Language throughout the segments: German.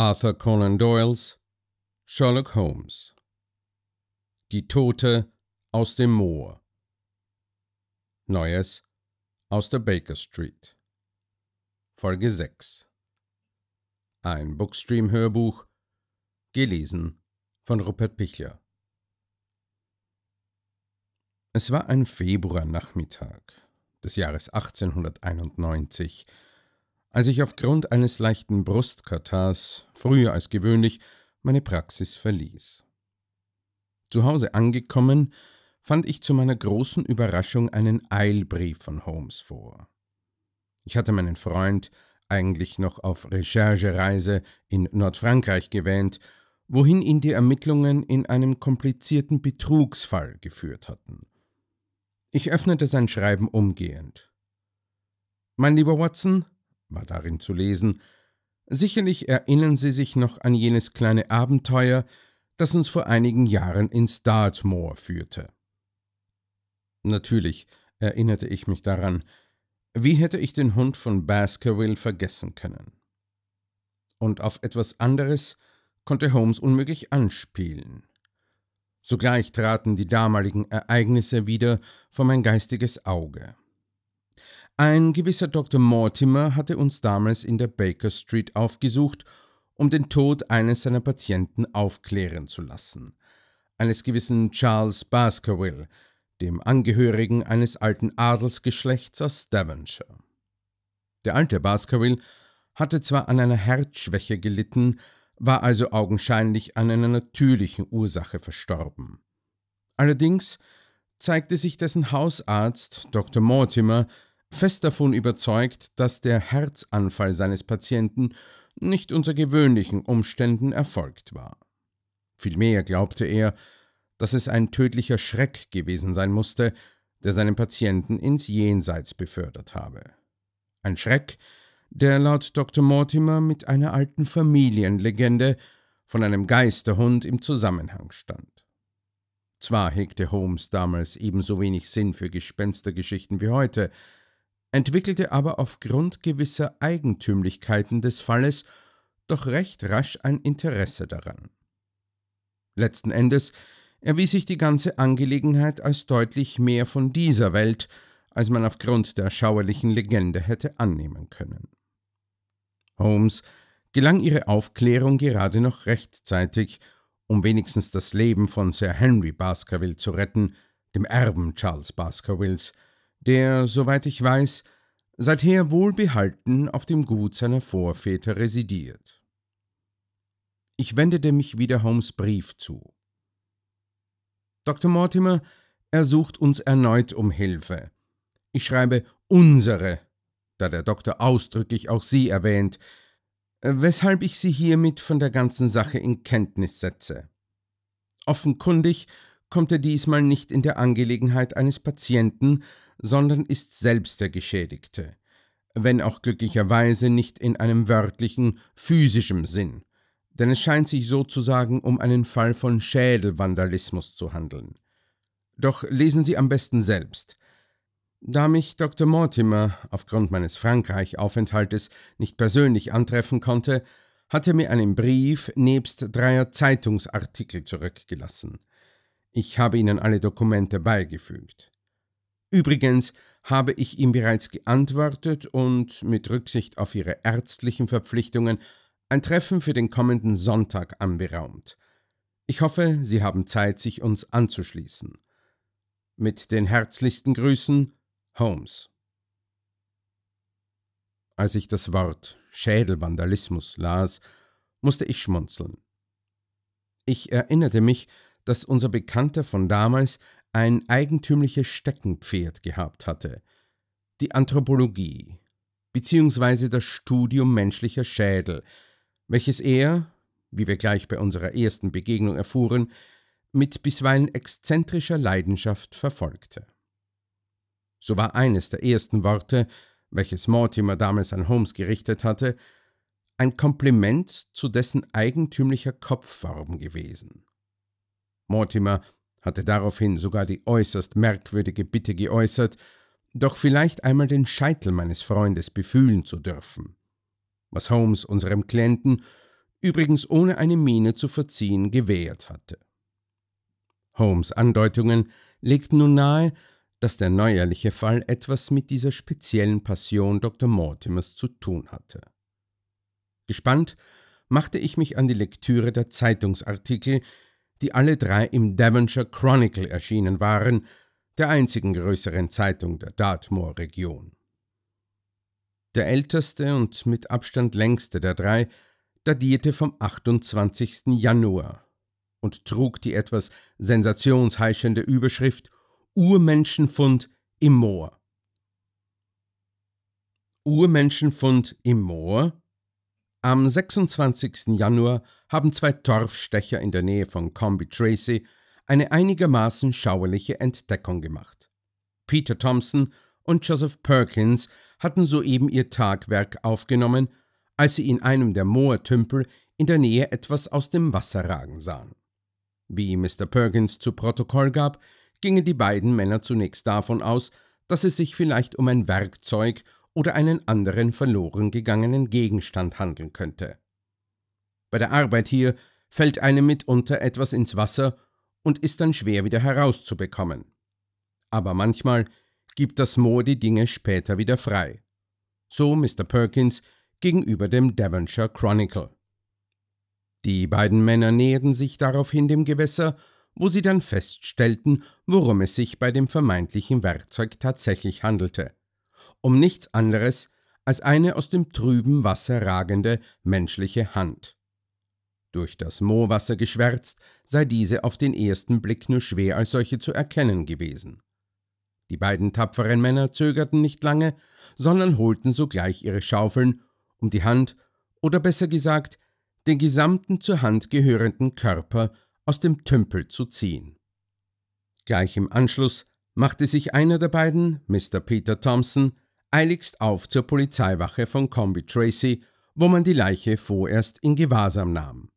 Arthur Conan Doyles Sherlock Holmes Die Tote aus dem Moor Neues aus der Baker Street Folge 6 Ein Bookstream-Hörbuch gelesen von Rupert Pichler Es war ein Februarnachmittag des Jahres 1891 als ich aufgrund eines leichten Brustkatars, früher als gewöhnlich, meine Praxis verließ. Zu Hause angekommen, fand ich zu meiner großen Überraschung einen Eilbrief von Holmes vor. Ich hatte meinen Freund eigentlich noch auf Recherchereise in Nordfrankreich gewähnt, wohin ihn die Ermittlungen in einem komplizierten Betrugsfall geführt hatten. Ich öffnete sein Schreiben umgehend. Mein lieber Watson, war darin zu lesen. Sicherlich erinnern Sie sich noch an jenes kleine Abenteuer, das uns vor einigen Jahren ins Dartmoor führte. Natürlich erinnerte ich mich daran. Wie hätte ich den Hund von Baskerville vergessen können? Und auf etwas anderes konnte Holmes unmöglich anspielen. Sogleich traten die damaligen Ereignisse wieder vor mein geistiges Auge. Ein gewisser Dr. Mortimer hatte uns damals in der Baker Street aufgesucht, um den Tod eines seiner Patienten aufklären zu lassen. Eines gewissen Charles Baskerville, dem Angehörigen eines alten Adelsgeschlechts aus Devonshire. Der alte Baskerville hatte zwar an einer Herzschwäche gelitten, war also augenscheinlich an einer natürlichen Ursache verstorben. Allerdings zeigte sich dessen Hausarzt, Dr. Mortimer, fest davon überzeugt, dass der Herzanfall seines Patienten nicht unter gewöhnlichen Umständen erfolgt war. Vielmehr glaubte er, dass es ein tödlicher Schreck gewesen sein musste, der seinen Patienten ins Jenseits befördert habe. Ein Schreck, der laut Dr. Mortimer mit einer alten Familienlegende von einem Geisterhund im Zusammenhang stand. Zwar hegte Holmes damals ebenso wenig Sinn für Gespenstergeschichten wie heute, entwickelte aber aufgrund gewisser Eigentümlichkeiten des Falles doch recht rasch ein Interesse daran. Letzten Endes erwies sich die ganze Angelegenheit als deutlich mehr von dieser Welt, als man aufgrund der schauerlichen Legende hätte annehmen können. Holmes gelang ihre Aufklärung gerade noch rechtzeitig, um wenigstens das Leben von Sir Henry Baskerville zu retten, dem Erben Charles Baskervilles, der, soweit ich weiß, seither wohlbehalten auf dem Gut seiner Vorväter residiert. Ich wendete mich wieder Holmes Brief zu. Dr. Mortimer, ersucht uns erneut um Hilfe. Ich schreibe unsere, da der Doktor ausdrücklich auch Sie erwähnt, weshalb ich Sie hiermit von der ganzen Sache in Kenntnis setze. Offenkundig kommt er diesmal nicht in der Angelegenheit eines Patienten, sondern ist selbst der Geschädigte, wenn auch glücklicherweise nicht in einem wörtlichen, physischen Sinn, denn es scheint sich sozusagen um einen Fall von Schädelvandalismus zu handeln. Doch lesen Sie am besten selbst. Da mich Dr. Mortimer aufgrund meines Frankreich-Aufenthaltes nicht persönlich antreffen konnte, hat er mir einen Brief nebst dreier Zeitungsartikel zurückgelassen. Ich habe Ihnen alle Dokumente beigefügt. Übrigens habe ich ihm bereits geantwortet und mit Rücksicht auf Ihre ärztlichen Verpflichtungen ein Treffen für den kommenden Sonntag anberaumt. Ich hoffe, Sie haben Zeit, sich uns anzuschließen. Mit den herzlichsten Grüßen, Holmes. Als ich das Wort Schädelvandalismus las, musste ich schmunzeln. Ich erinnerte mich, dass unser Bekannter von damals ein eigentümliches Steckenpferd gehabt hatte, die Anthropologie beziehungsweise das Studium menschlicher Schädel, welches er, wie wir gleich bei unserer ersten Begegnung erfuhren, mit bisweilen exzentrischer Leidenschaft verfolgte. So war eines der ersten Worte, welches Mortimer damals an Holmes gerichtet hatte, ein Kompliment zu dessen eigentümlicher Kopfform gewesen. Mortimer hatte daraufhin sogar die äußerst merkwürdige Bitte geäußert, doch vielleicht einmal den Scheitel meines Freundes befühlen zu dürfen. Was Holmes unserem Klienten übrigens ohne eine Miene zu verziehen gewährt hatte. Holmes Andeutungen legten nun nahe, dass der neuerliche Fall etwas mit dieser speziellen Passion Dr. Mortimers zu tun hatte. Gespannt machte ich mich an die Lektüre der Zeitungsartikel, die alle drei im Devonshire Chronicle erschienen waren, der einzigen größeren Zeitung der Dartmoor-Region. Der älteste und mit Abstand längste der drei datierte vom 28. Januar und trug die etwas sensationsheischende Überschrift Urmenschenfund im Moor. Urmenschenfund im Moor am 26. Januar haben zwei Torfstecher in der Nähe von Combi Tracy eine einigermaßen schauerliche Entdeckung gemacht. Peter Thompson und Joseph Perkins hatten soeben ihr Tagwerk aufgenommen, als sie in einem der Moortümpel in der Nähe etwas aus dem Wasser ragen sahen. Wie Mr. Perkins zu Protokoll gab, gingen die beiden Männer zunächst davon aus, dass es sich vielleicht um ein Werkzeug oder einen anderen verloren gegangenen Gegenstand handeln könnte. Bei der Arbeit hier fällt einem mitunter etwas ins Wasser und ist dann schwer wieder herauszubekommen. Aber manchmal gibt das Moor die Dinge später wieder frei. So Mr. Perkins gegenüber dem Devonshire Chronicle. Die beiden Männer näherten sich daraufhin dem Gewässer, wo sie dann feststellten, worum es sich bei dem vermeintlichen Werkzeug tatsächlich handelte um nichts anderes als eine aus dem trüben Wasser ragende menschliche Hand. Durch das Moorwasser geschwärzt sei diese auf den ersten Blick nur schwer als solche zu erkennen gewesen. Die beiden tapferen Männer zögerten nicht lange, sondern holten sogleich ihre Schaufeln, um die Hand, oder besser gesagt, den gesamten zur Hand gehörenden Körper aus dem Tümpel zu ziehen. Gleich im Anschluss machte sich einer der beiden, Mr. Peter Thompson, eiligst auf zur Polizeiwache von Combi Tracy, wo man die Leiche vorerst in Gewahrsam nahm.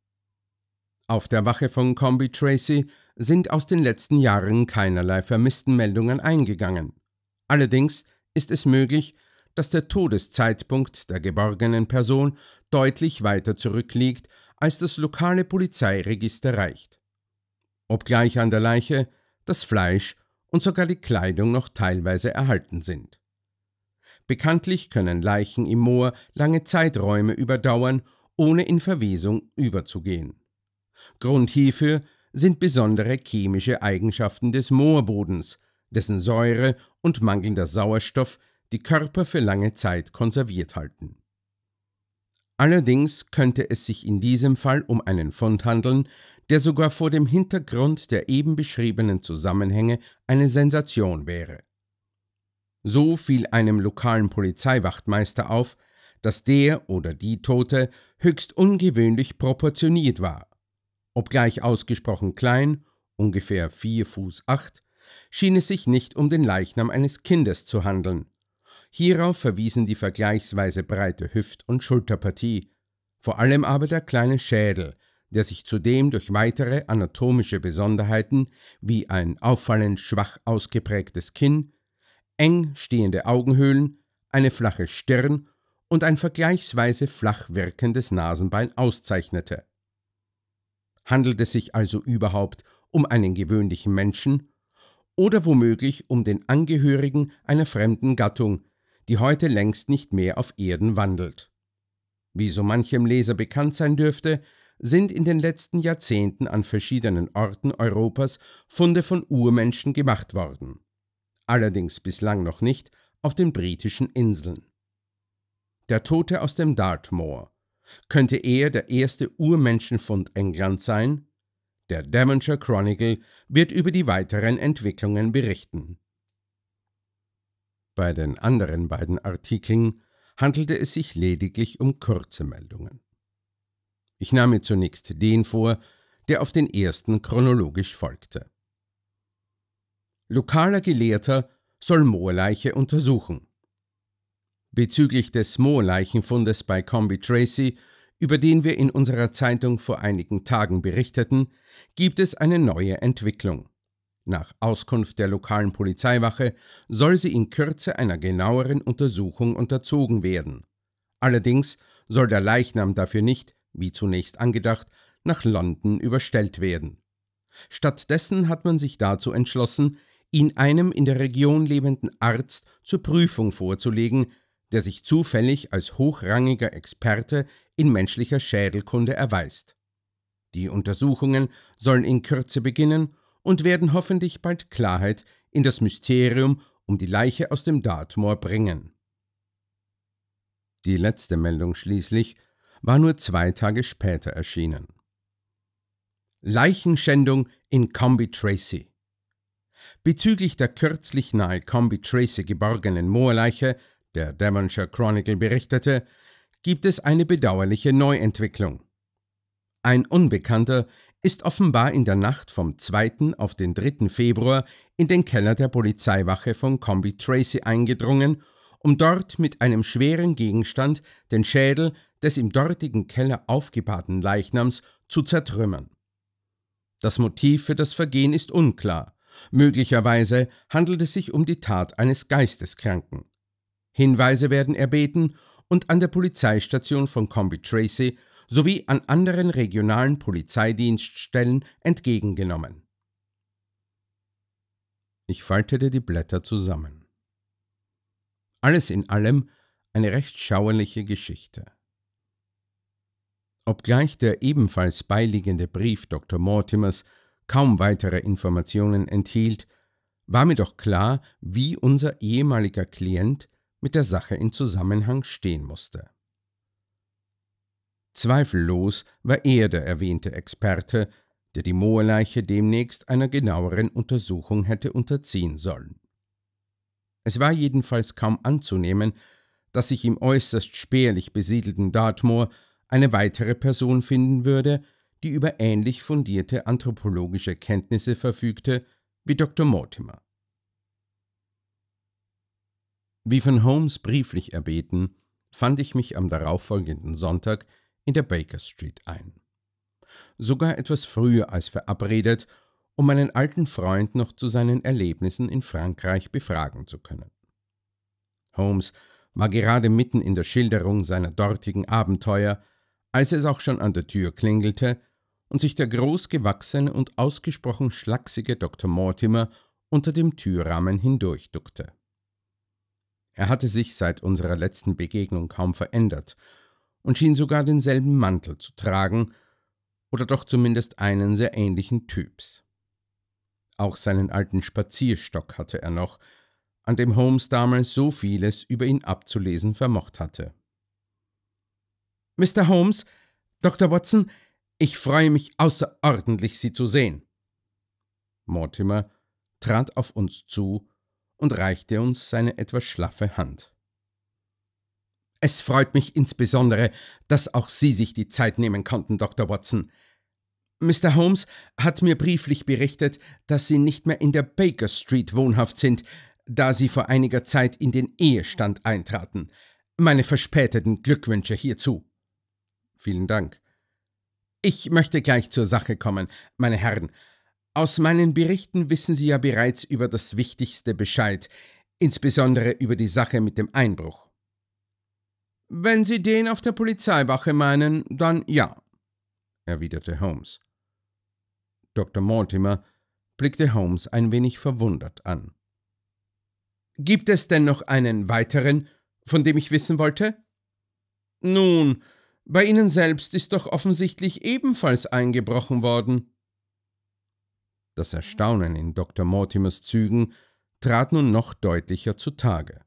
Auf der Wache von Combi Tracy sind aus den letzten Jahren keinerlei Vermisstenmeldungen eingegangen. Allerdings ist es möglich, dass der Todeszeitpunkt der geborgenen Person deutlich weiter zurückliegt, als das lokale Polizeiregister reicht. Obgleich an der Leiche das Fleisch und sogar die Kleidung noch teilweise erhalten sind. Bekanntlich können Leichen im Moor lange Zeiträume überdauern, ohne in Verwesung überzugehen. Grund hierfür sind besondere chemische Eigenschaften des Moorbodens, dessen Säure und mangelnder Sauerstoff die Körper für lange Zeit konserviert halten. Allerdings könnte es sich in diesem Fall um einen Fund handeln, der sogar vor dem Hintergrund der eben beschriebenen Zusammenhänge eine Sensation wäre. So fiel einem lokalen Polizeiwachtmeister auf, dass der oder die Tote höchst ungewöhnlich proportioniert war. Obgleich ausgesprochen klein, ungefähr vier Fuß acht, schien es sich nicht um den Leichnam eines Kindes zu handeln. Hierauf verwiesen die vergleichsweise breite Hüft- und Schulterpartie, vor allem aber der kleine Schädel, der sich zudem durch weitere anatomische Besonderheiten wie ein auffallend schwach ausgeprägtes Kinn, eng stehende Augenhöhlen, eine flache Stirn und ein vergleichsweise flach wirkendes Nasenbein auszeichnete. Handelt es sich also überhaupt um einen gewöhnlichen Menschen oder womöglich um den Angehörigen einer fremden Gattung, die heute längst nicht mehr auf Erden wandelt? Wie so manchem Leser bekannt sein dürfte, sind in den letzten Jahrzehnten an verschiedenen Orten Europas Funde von Urmenschen gemacht worden allerdings bislang noch nicht, auf den britischen Inseln. Der Tote aus dem Dartmoor. Könnte er der erste Urmenschenfund Englands sein? Der Devonshire Chronicle wird über die weiteren Entwicklungen berichten. Bei den anderen beiden Artikeln handelte es sich lediglich um kurze Meldungen. Ich nahm mir zunächst den vor, der auf den ersten chronologisch folgte. Lokaler Gelehrter soll Moorleiche untersuchen. Bezüglich des Moorleichenfundes bei Combi Tracy, über den wir in unserer Zeitung vor einigen Tagen berichteten, gibt es eine neue Entwicklung. Nach Auskunft der lokalen Polizeiwache soll sie in Kürze einer genaueren Untersuchung unterzogen werden. Allerdings soll der Leichnam dafür nicht, wie zunächst angedacht, nach London überstellt werden. Stattdessen hat man sich dazu entschlossen, ihn einem in der Region lebenden Arzt zur Prüfung vorzulegen, der sich zufällig als hochrangiger Experte in menschlicher Schädelkunde erweist. Die Untersuchungen sollen in Kürze beginnen und werden hoffentlich bald Klarheit in das Mysterium um die Leiche aus dem Dartmoor bringen. Die letzte Meldung schließlich war nur zwei Tage später erschienen. Leichenschändung in Combi Tracy. Bezüglich der kürzlich nahe Combi Tracy geborgenen Moorleiche, der Devonshire Chronicle berichtete, gibt es eine bedauerliche Neuentwicklung. Ein Unbekannter ist offenbar in der Nacht vom 2. auf den 3. Februar in den Keller der Polizeiwache von Combi Tracy eingedrungen, um dort mit einem schweren Gegenstand den Schädel des im dortigen Keller aufgebahrten Leichnams zu zertrümmern. Das Motiv für das Vergehen ist unklar, Möglicherweise handelt es sich um die Tat eines Geisteskranken. Hinweise werden erbeten und an der Polizeistation von Combi Tracy sowie an anderen regionalen Polizeidienststellen entgegengenommen. Ich faltete die Blätter zusammen. Alles in allem eine recht schauerliche Geschichte. Obgleich der ebenfalls beiliegende Brief Dr. Mortimers kaum weitere Informationen enthielt, war mir doch klar, wie unser ehemaliger Klient mit der Sache in Zusammenhang stehen musste. Zweifellos war er der erwähnte Experte, der die Moorleiche demnächst einer genaueren Untersuchung hätte unterziehen sollen. Es war jedenfalls kaum anzunehmen, dass sich im äußerst spärlich besiedelten Dartmoor eine weitere Person finden würde, die über ähnlich fundierte anthropologische Kenntnisse verfügte wie Dr. Mortimer. Wie von Holmes brieflich erbeten, fand ich mich am darauffolgenden Sonntag in der Baker Street ein. Sogar etwas früher als verabredet, um meinen alten Freund noch zu seinen Erlebnissen in Frankreich befragen zu können. Holmes war gerade mitten in der Schilderung seiner dortigen Abenteuer, als es auch schon an der Tür klingelte und sich der großgewachsene und ausgesprochen schlachsige Dr. Mortimer unter dem Türrahmen hindurchduckte. Er hatte sich seit unserer letzten Begegnung kaum verändert und schien sogar denselben Mantel zu tragen, oder doch zumindest einen sehr ähnlichen Typs. Auch seinen alten Spazierstock hatte er noch, an dem Holmes damals so vieles über ihn abzulesen vermocht hatte. Mr. Holmes, Dr. Watson, ich freue mich außerordentlich, Sie zu sehen. Mortimer trat auf uns zu und reichte uns seine etwas schlaffe Hand. Es freut mich insbesondere, dass auch Sie sich die Zeit nehmen konnten, Dr. Watson. Mr. Holmes hat mir brieflich berichtet, dass Sie nicht mehr in der Baker Street wohnhaft sind, da Sie vor einiger Zeit in den Ehestand eintraten. Meine verspäteten Glückwünsche hierzu. Vielen Dank, ich möchte gleich zur Sache kommen, meine Herren. Aus meinen Berichten wissen Sie ja bereits über das Wichtigste Bescheid, insbesondere über die Sache mit dem Einbruch. Wenn Sie den auf der Polizeiwache meinen, dann ja, erwiderte Holmes. Dr. Mortimer blickte Holmes ein wenig verwundert an. Gibt es denn noch einen weiteren, von dem ich wissen wollte? Nun, bei Ihnen selbst ist doch offensichtlich ebenfalls eingebrochen worden. Das Erstaunen in Dr. Mortimers Zügen trat nun noch deutlicher zutage.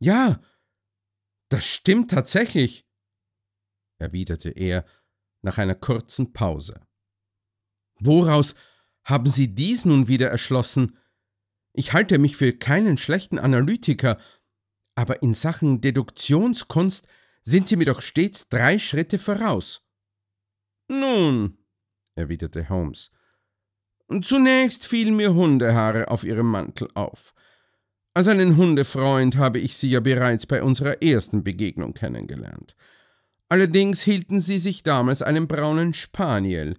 Ja, das stimmt tatsächlich, erwiderte er nach einer kurzen Pause. Woraus haben Sie dies nun wieder erschlossen? Ich halte mich für keinen schlechten Analytiker, aber in Sachen Deduktionskunst sind Sie mir doch stets drei Schritte voraus. Nun, erwiderte Holmes, zunächst fielen mir Hundehaare auf Ihrem Mantel auf. Als einen Hundefreund habe ich Sie ja bereits bei unserer ersten Begegnung kennengelernt. Allerdings hielten Sie sich damals einem braunen Spaniel,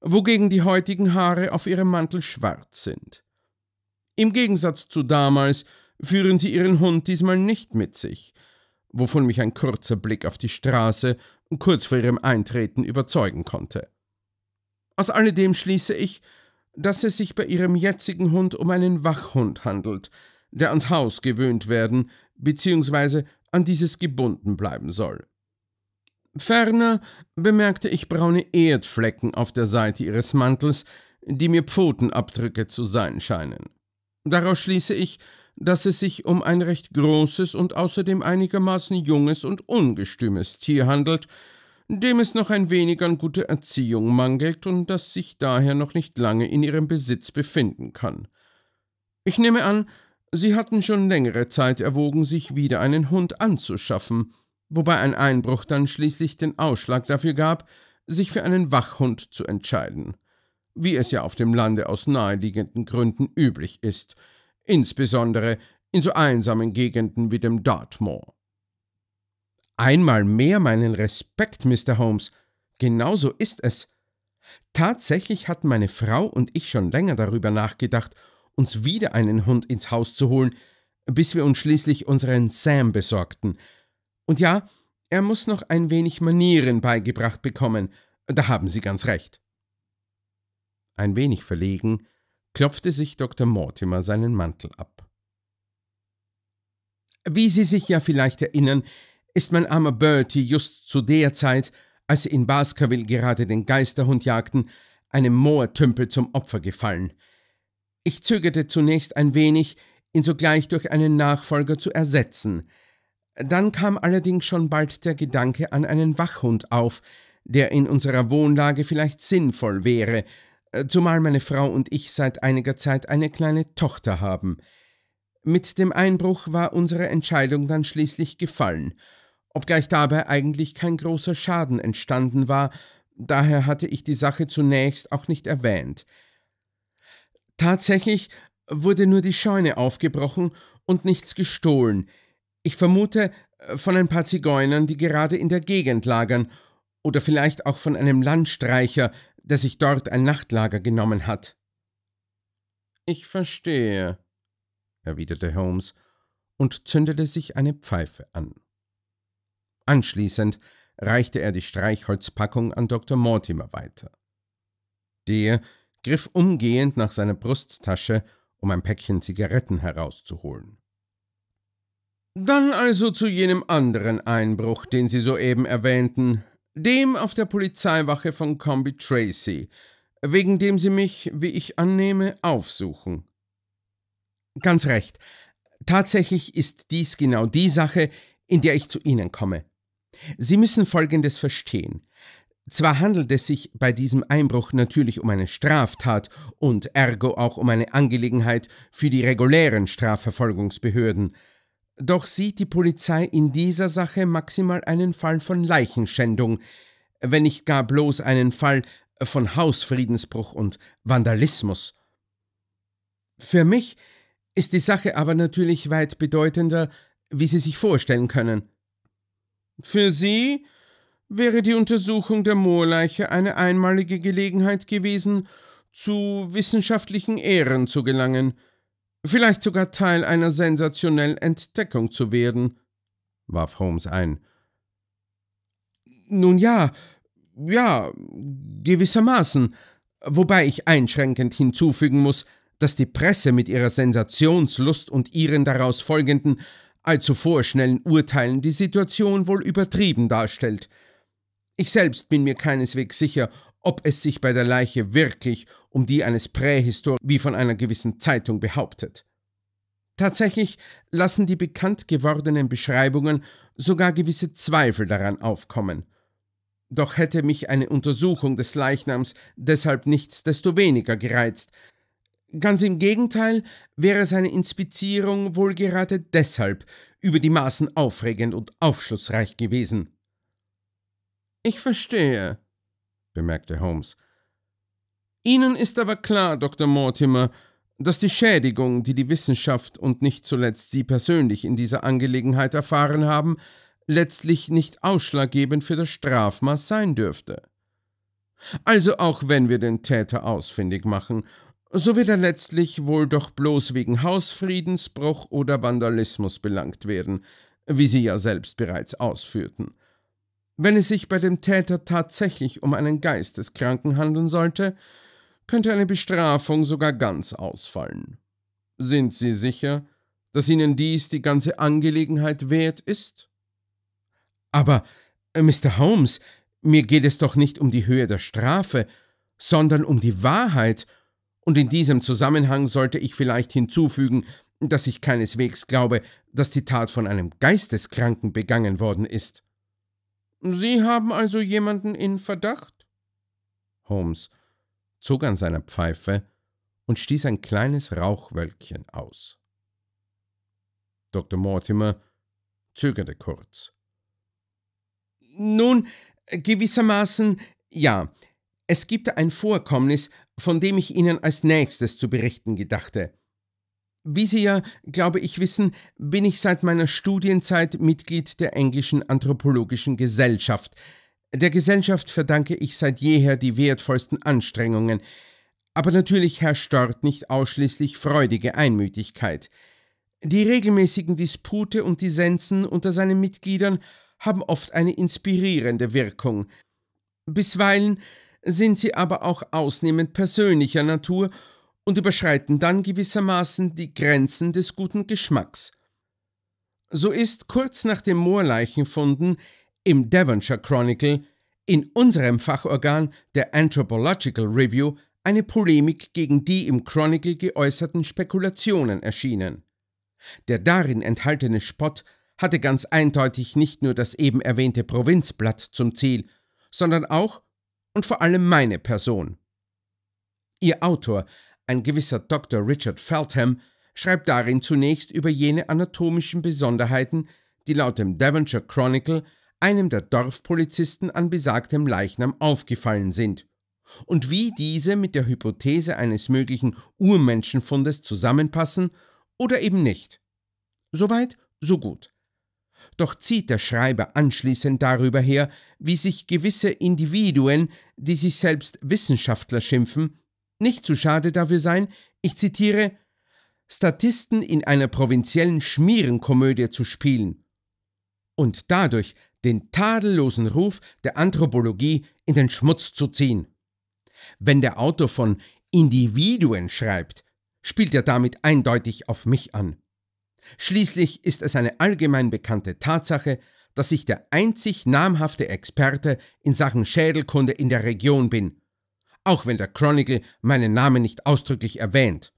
wogegen die heutigen Haare auf Ihrem Mantel schwarz sind. Im Gegensatz zu damals führen Sie Ihren Hund diesmal nicht mit sich, wovon mich ein kurzer Blick auf die Straße kurz vor ihrem Eintreten überzeugen konnte. Aus alledem schließe ich, dass es sich bei ihrem jetzigen Hund um einen Wachhund handelt, der ans Haus gewöhnt werden bzw. an dieses gebunden bleiben soll. Ferner bemerkte ich braune Erdflecken auf der Seite ihres Mantels, die mir Pfotenabdrücke zu sein scheinen. Daraus schließe ich, dass es sich um ein recht großes und außerdem einigermaßen junges und ungestümes Tier handelt, dem es noch ein wenig an guter Erziehung mangelt und das sich daher noch nicht lange in ihrem Besitz befinden kann. Ich nehme an, Sie hatten schon längere Zeit erwogen, sich wieder einen Hund anzuschaffen, wobei ein Einbruch dann schließlich den Ausschlag dafür gab, sich für einen Wachhund zu entscheiden, wie es ja auf dem Lande aus naheliegenden Gründen üblich ist – insbesondere in so einsamen Gegenden wie dem Dartmoor. Einmal mehr meinen Respekt, Mr. Holmes. Genauso ist es. Tatsächlich hatten meine Frau und ich schon länger darüber nachgedacht, uns wieder einen Hund ins Haus zu holen, bis wir uns schließlich unseren Sam besorgten. Und ja, er muss noch ein wenig Manieren beigebracht bekommen, da haben Sie ganz recht. Ein wenig verlegen klopfte sich Dr. Mortimer seinen Mantel ab. Wie Sie sich ja vielleicht erinnern, ist mein armer Bertie just zu der Zeit, als Sie in Baskerville gerade den Geisterhund jagten, einem Moortümpel zum Opfer gefallen. Ich zögerte zunächst ein wenig, ihn sogleich durch einen Nachfolger zu ersetzen. Dann kam allerdings schon bald der Gedanke an einen Wachhund auf, der in unserer Wohnlage vielleicht sinnvoll wäre, äh, zumal meine Frau und ich seit einiger Zeit eine kleine Tochter haben. Mit dem Einbruch war unsere Entscheidung dann schließlich gefallen, obgleich dabei eigentlich kein großer Schaden entstanden war, daher hatte ich die Sache zunächst auch nicht erwähnt. Tatsächlich wurde nur die Scheune aufgebrochen und nichts gestohlen. Ich vermute äh, von ein paar Zigeunern, die gerade in der Gegend lagern, oder vielleicht auch von einem Landstreicher, der sich dort ein Nachtlager genommen hat. Ich verstehe, erwiderte Holmes und zündete sich eine Pfeife an. Anschließend reichte er die Streichholzpackung an Dr. Mortimer weiter. Der griff umgehend nach seiner Brusttasche, um ein Päckchen Zigaretten herauszuholen. Dann also zu jenem anderen Einbruch, den Sie soeben erwähnten, dem auf der Polizeiwache von Combi Tracy, wegen dem Sie mich, wie ich annehme, aufsuchen. Ganz recht. Tatsächlich ist dies genau die Sache, in der ich zu Ihnen komme. Sie müssen Folgendes verstehen. Zwar handelt es sich bei diesem Einbruch natürlich um eine Straftat und ergo auch um eine Angelegenheit für die regulären Strafverfolgungsbehörden, doch sieht die Polizei in dieser Sache maximal einen Fall von Leichenschändung, wenn nicht gar bloß einen Fall von Hausfriedensbruch und Vandalismus. Für mich ist die Sache aber natürlich weit bedeutender, wie Sie sich vorstellen können. Für Sie wäre die Untersuchung der Moorleiche eine einmalige Gelegenheit gewesen, zu wissenschaftlichen Ehren zu gelangen – vielleicht sogar Teil einer sensationellen Entdeckung zu werden, warf Holmes ein. Nun ja, ja, gewissermaßen, wobei ich einschränkend hinzufügen muss, dass die Presse mit ihrer Sensationslust und ihren daraus folgenden, allzu vorschnellen Urteilen die Situation wohl übertrieben darstellt. Ich selbst bin mir keineswegs sicher, ob es sich bei der Leiche wirklich um die eines Prähistor, wie von einer gewissen Zeitung behauptet. Tatsächlich lassen die bekannt gewordenen Beschreibungen sogar gewisse Zweifel daran aufkommen. Doch hätte mich eine Untersuchung des Leichnams deshalb nichtsdestoweniger gereizt. Ganz im Gegenteil wäre seine Inspizierung wohl gerade deshalb über die Maßen aufregend und aufschlussreich gewesen. Ich verstehe, bemerkte Holmes. Ihnen ist aber klar, Dr. Mortimer, dass die Schädigung, die die Wissenschaft und nicht zuletzt Sie persönlich in dieser Angelegenheit erfahren haben, letztlich nicht ausschlaggebend für das Strafmaß sein dürfte. Also auch wenn wir den Täter ausfindig machen, so wird er letztlich wohl doch bloß wegen Hausfriedensbruch oder Vandalismus belangt werden, wie Sie ja selbst bereits ausführten. Wenn es sich bei dem Täter tatsächlich um einen Geisteskranken handeln sollte, könnte eine Bestrafung sogar ganz ausfallen. Sind Sie sicher, dass Ihnen dies die ganze Angelegenheit wert ist? Aber, äh, Mr. Holmes, mir geht es doch nicht um die Höhe der Strafe, sondern um die Wahrheit, und in diesem Zusammenhang sollte ich vielleicht hinzufügen, dass ich keineswegs glaube, dass die Tat von einem Geisteskranken begangen worden ist. Sie haben also jemanden in Verdacht? Holmes zog an seiner Pfeife und stieß ein kleines Rauchwölkchen aus. Dr. Mortimer zögerte kurz. Nun, gewissermaßen ja. Es gibt ein Vorkommnis, von dem ich Ihnen als nächstes zu berichten gedachte. Wie Sie ja, glaube ich, wissen, bin ich seit meiner Studienzeit Mitglied der Englischen Anthropologischen Gesellschaft, der Gesellschaft verdanke ich seit jeher die wertvollsten Anstrengungen, aber natürlich herrscht dort nicht ausschließlich freudige Einmütigkeit. Die regelmäßigen Dispute und Dissensen unter seinen Mitgliedern haben oft eine inspirierende Wirkung. Bisweilen sind sie aber auch ausnehmend persönlicher Natur und überschreiten dann gewissermaßen die Grenzen des guten Geschmacks. So ist kurz nach dem Moorleichenfunden im Devonshire Chronicle, in unserem Fachorgan der Anthropological Review eine Polemik gegen die im Chronicle geäußerten Spekulationen erschienen. Der darin enthaltene Spott hatte ganz eindeutig nicht nur das eben erwähnte Provinzblatt zum Ziel, sondern auch und vor allem meine Person. Ihr Autor, ein gewisser Dr. Richard Feltham, schreibt darin zunächst über jene anatomischen Besonderheiten, die laut dem Devonshire Chronicle einem der Dorfpolizisten an besagtem Leichnam aufgefallen sind und wie diese mit der Hypothese eines möglichen Urmenschenfundes zusammenpassen oder eben nicht. Soweit, so gut. Doch zieht der Schreiber anschließend darüber her, wie sich gewisse Individuen, die sich selbst Wissenschaftler schimpfen, nicht zu schade dafür sein, ich zitiere, Statisten in einer provinziellen Schmierenkomödie zu spielen. Und dadurch den tadellosen Ruf der Anthropologie in den Schmutz zu ziehen. Wenn der Autor von Individuen schreibt, spielt er damit eindeutig auf mich an. Schließlich ist es eine allgemein bekannte Tatsache, dass ich der einzig namhafte Experte in Sachen Schädelkunde in der Region bin, auch wenn der Chronicle meinen Namen nicht ausdrücklich erwähnt.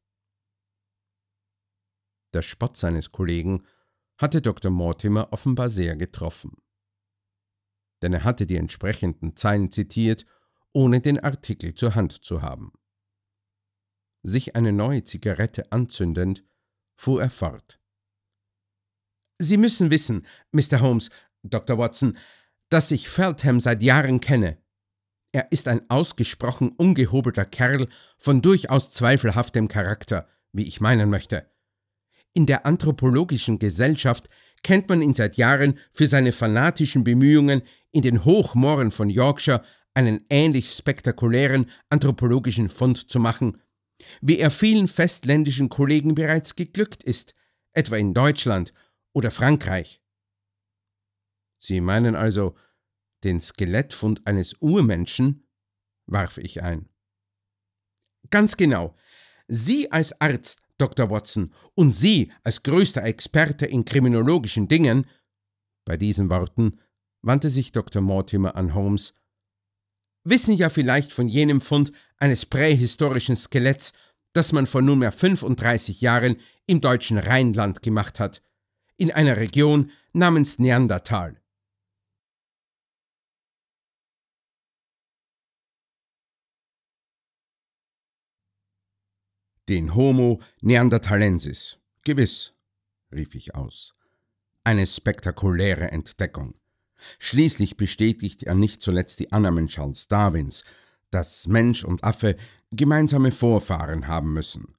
Der Spott seines Kollegen hatte Dr. Mortimer offenbar sehr getroffen denn er hatte die entsprechenden Zeilen zitiert, ohne den Artikel zur Hand zu haben. Sich eine neue Zigarette anzündend, fuhr er fort. Sie müssen wissen, Mr. Holmes, Dr. Watson, dass ich Feldham seit Jahren kenne. Er ist ein ausgesprochen ungehobelter Kerl von durchaus zweifelhaftem Charakter, wie ich meinen möchte. In der anthropologischen Gesellschaft kennt man ihn seit Jahren für seine fanatischen Bemühungen, in den Hochmooren von Yorkshire einen ähnlich spektakulären anthropologischen Fund zu machen, wie er vielen festländischen Kollegen bereits geglückt ist, etwa in Deutschland oder Frankreich. Sie meinen also den Skelettfund eines Urmenschen? warf ich ein. Ganz genau. Sie als Arzt, Dr. Watson, und Sie als größter Experte in kriminologischen Dingen, bei diesen Worten wandte sich Dr. Mortimer an Holmes. Wissen ja vielleicht von jenem Fund eines prähistorischen Skeletts, das man vor nunmehr 35 Jahren im deutschen Rheinland gemacht hat, in einer Region namens Neandertal. Den Homo Neandertalensis. Gewiss, rief ich aus. Eine spektakuläre Entdeckung. Schließlich bestätigt er nicht zuletzt die Annahmen Charles Darwins, dass Mensch und Affe gemeinsame Vorfahren haben müssen.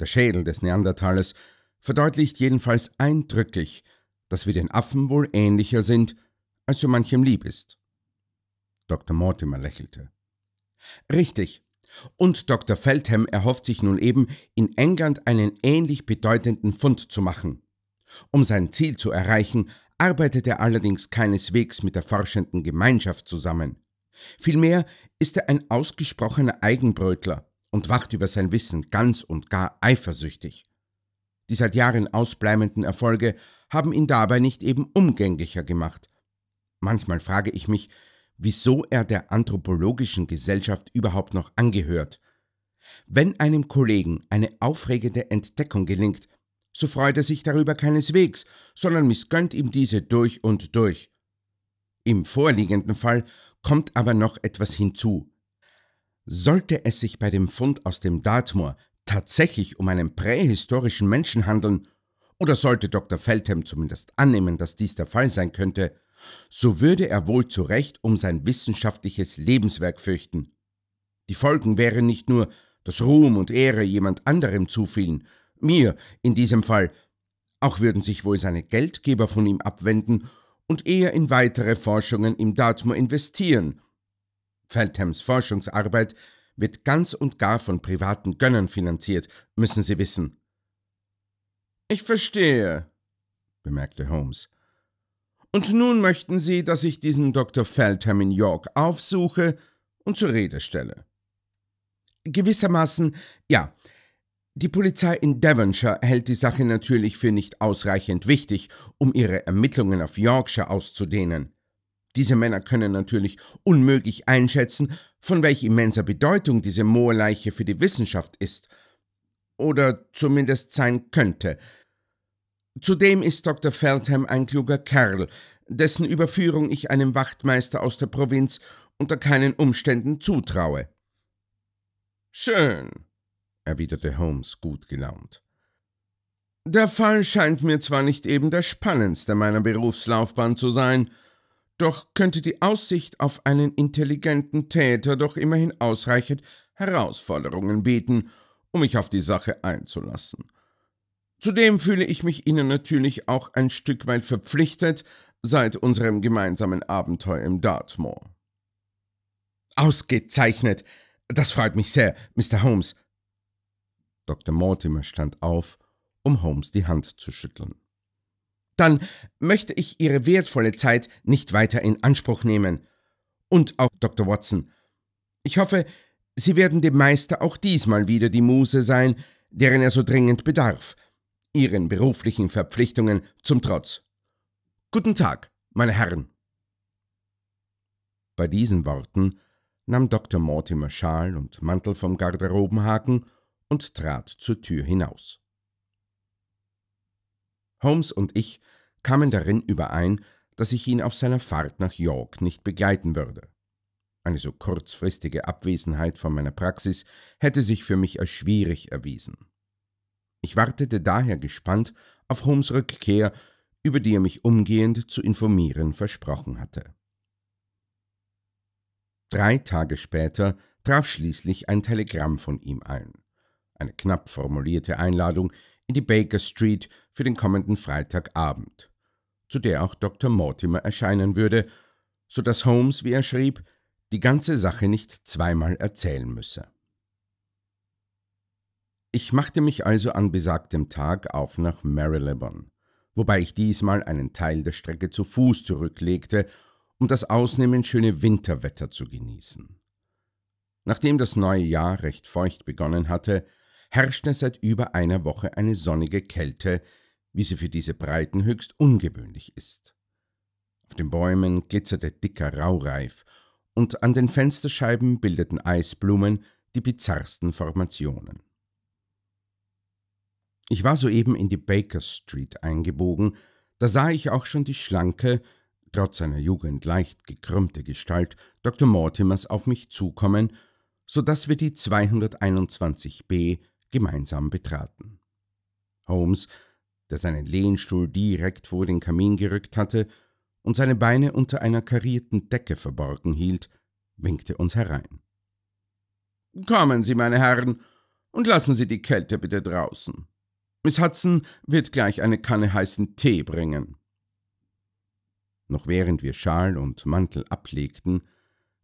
Der Schädel des Neandertalers verdeutlicht jedenfalls eindrücklich, dass wir den Affen wohl ähnlicher sind, als so manchem lieb ist. Dr. Mortimer lächelte. Richtig. Und Dr. Feldham erhofft sich nun eben, in England einen ähnlich bedeutenden Fund zu machen, um sein Ziel zu erreichen, arbeitet er allerdings keineswegs mit der forschenden Gemeinschaft zusammen. Vielmehr ist er ein ausgesprochener Eigenbrötler und wacht über sein Wissen ganz und gar eifersüchtig. Die seit Jahren ausbleibenden Erfolge haben ihn dabei nicht eben umgänglicher gemacht. Manchmal frage ich mich, wieso er der anthropologischen Gesellschaft überhaupt noch angehört. Wenn einem Kollegen eine aufregende Entdeckung gelingt, so freut er sich darüber keineswegs, sondern missgönnt ihm diese durch und durch. Im vorliegenden Fall kommt aber noch etwas hinzu. Sollte es sich bei dem Fund aus dem Dartmoor tatsächlich um einen prähistorischen Menschen handeln, oder sollte Dr. Feldham zumindest annehmen, dass dies der Fall sein könnte, so würde er wohl zu Recht um sein wissenschaftliches Lebenswerk fürchten. Die Folgen wären nicht nur, dass Ruhm und Ehre jemand anderem zufielen, mir in diesem Fall, auch würden sich wohl seine Geldgeber von ihm abwenden und eher in weitere Forschungen im Dartmoor investieren. Feldhams Forschungsarbeit wird ganz und gar von privaten Gönnern finanziert, müssen Sie wissen. Ich verstehe, bemerkte Holmes. Und nun möchten Sie, dass ich diesen Dr. Feldham in York aufsuche und zur Rede stelle. Gewissermaßen, ja, die Polizei in Devonshire hält die Sache natürlich für nicht ausreichend wichtig, um ihre Ermittlungen auf Yorkshire auszudehnen. Diese Männer können natürlich unmöglich einschätzen, von welch immenser Bedeutung diese Moorleiche für die Wissenschaft ist. Oder zumindest sein könnte. Zudem ist Dr. Feldham ein kluger Kerl, dessen Überführung ich einem Wachtmeister aus der Provinz unter keinen Umständen zutraue. Schön, erwiderte Holmes gut gelaunt. Der Fall scheint mir zwar nicht eben der spannendste meiner Berufslaufbahn zu sein, doch könnte die Aussicht auf einen intelligenten Täter doch immerhin ausreichend Herausforderungen bieten, um mich auf die Sache einzulassen. Zudem fühle ich mich Ihnen natürlich auch ein Stück weit verpflichtet seit unserem gemeinsamen Abenteuer im Dartmoor. Ausgezeichnet. Das freut mich sehr, Mr. Holmes, Dr. Mortimer stand auf, um Holmes die Hand zu schütteln. Dann möchte ich Ihre wertvolle Zeit nicht weiter in Anspruch nehmen. Und auch Dr. Watson. Ich hoffe, Sie werden dem Meister auch diesmal wieder die Muse sein, deren er so dringend bedarf, Ihren beruflichen Verpflichtungen zum Trotz. Guten Tag, meine Herren. Bei diesen Worten nahm Dr. Mortimer Schal und Mantel vom Garderobenhaken und trat zur Tür hinaus. Holmes und ich kamen darin überein, dass ich ihn auf seiner Fahrt nach York nicht begleiten würde. Eine so kurzfristige Abwesenheit von meiner Praxis hätte sich für mich als schwierig erwiesen. Ich wartete daher gespannt auf Holmes Rückkehr, über die er mich umgehend zu informieren versprochen hatte. Drei Tage später traf schließlich ein Telegramm von ihm ein eine knapp formulierte Einladung, in die Baker Street für den kommenden Freitagabend, zu der auch Dr. Mortimer erscheinen würde, so dass Holmes, wie er schrieb, die ganze Sache nicht zweimal erzählen müsse. Ich machte mich also an besagtem Tag auf nach Marylebone, wobei ich diesmal einen Teil der Strecke zu Fuß zurücklegte, um das ausnehmend schöne Winterwetter zu genießen. Nachdem das neue Jahr recht feucht begonnen hatte, herrschte seit über einer Woche eine sonnige Kälte, wie sie für diese Breiten höchst ungewöhnlich ist. Auf den Bäumen glitzerte dicker Raureif, und an den Fensterscheiben bildeten Eisblumen die bizarrsten Formationen. Ich war soeben in die Baker Street eingebogen, da sah ich auch schon die schlanke, trotz seiner Jugend leicht gekrümmte Gestalt Dr. Mortimers auf mich zukommen, so dass wir die 221b gemeinsam betraten. Holmes, der seinen Lehnstuhl direkt vor den Kamin gerückt hatte und seine Beine unter einer karierten Decke verborgen hielt, winkte uns herein. Kommen Sie, meine Herren, und lassen Sie die Kälte bitte draußen. Miss Hudson wird gleich eine Kanne heißen Tee bringen. Noch während wir Schal und Mantel ablegten,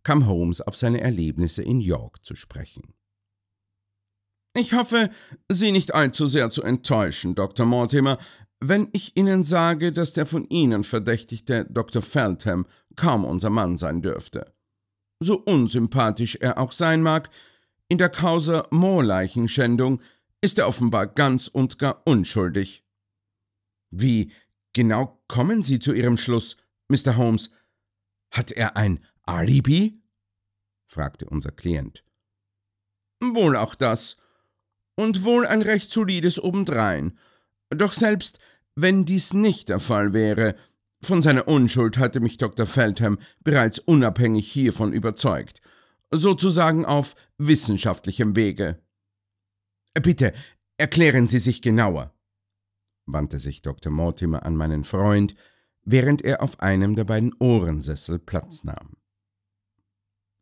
kam Holmes auf seine Erlebnisse in York zu sprechen. Ich hoffe, Sie nicht allzu sehr zu enttäuschen, Dr. Mortimer, wenn ich Ihnen sage, dass der von Ihnen verdächtigte Dr. Feldham kaum unser Mann sein dürfte. So unsympathisch er auch sein mag, in der Causa Moorleichenschändung ist er offenbar ganz und gar unschuldig. Wie genau kommen Sie zu Ihrem Schluss, Mr. Holmes? Hat er ein Alibi? fragte unser Klient. Wohl auch das, und wohl ein recht solides obendrein. Doch selbst wenn dies nicht der Fall wäre, von seiner Unschuld hatte mich Dr. Feldham bereits unabhängig hiervon überzeugt, sozusagen auf wissenschaftlichem Wege. Äh, bitte, erklären Sie sich genauer, wandte sich Dr. Mortimer an meinen Freund, während er auf einem der beiden Ohrensessel Platz nahm.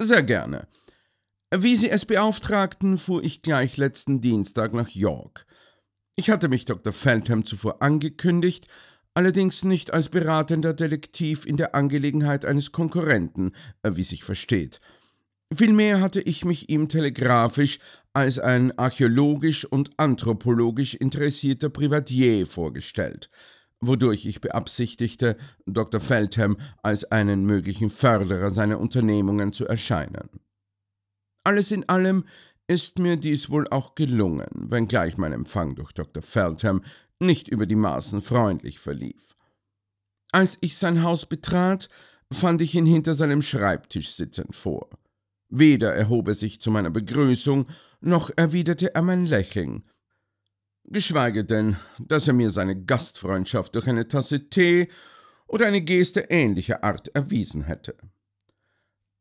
Sehr gerne. Wie Sie es beauftragten, fuhr ich gleich letzten Dienstag nach York. Ich hatte mich Dr. Feldham zuvor angekündigt, allerdings nicht als beratender Detektiv in der Angelegenheit eines Konkurrenten, äh, wie sich versteht. Vielmehr hatte ich mich ihm telegrafisch als ein archäologisch und anthropologisch interessierter Privatier vorgestellt, wodurch ich beabsichtigte, Dr. Feldham als einen möglichen Förderer seiner Unternehmungen zu erscheinen. Alles in allem ist mir dies wohl auch gelungen, wenngleich mein Empfang durch Dr. Feldham nicht über die Maßen freundlich verlief. Als ich sein Haus betrat, fand ich ihn hinter seinem Schreibtisch sitzend vor. Weder erhob er sich zu meiner Begrüßung, noch erwiderte er mein Lächeln. Geschweige denn, dass er mir seine Gastfreundschaft durch eine Tasse Tee oder eine Geste ähnlicher Art erwiesen hätte.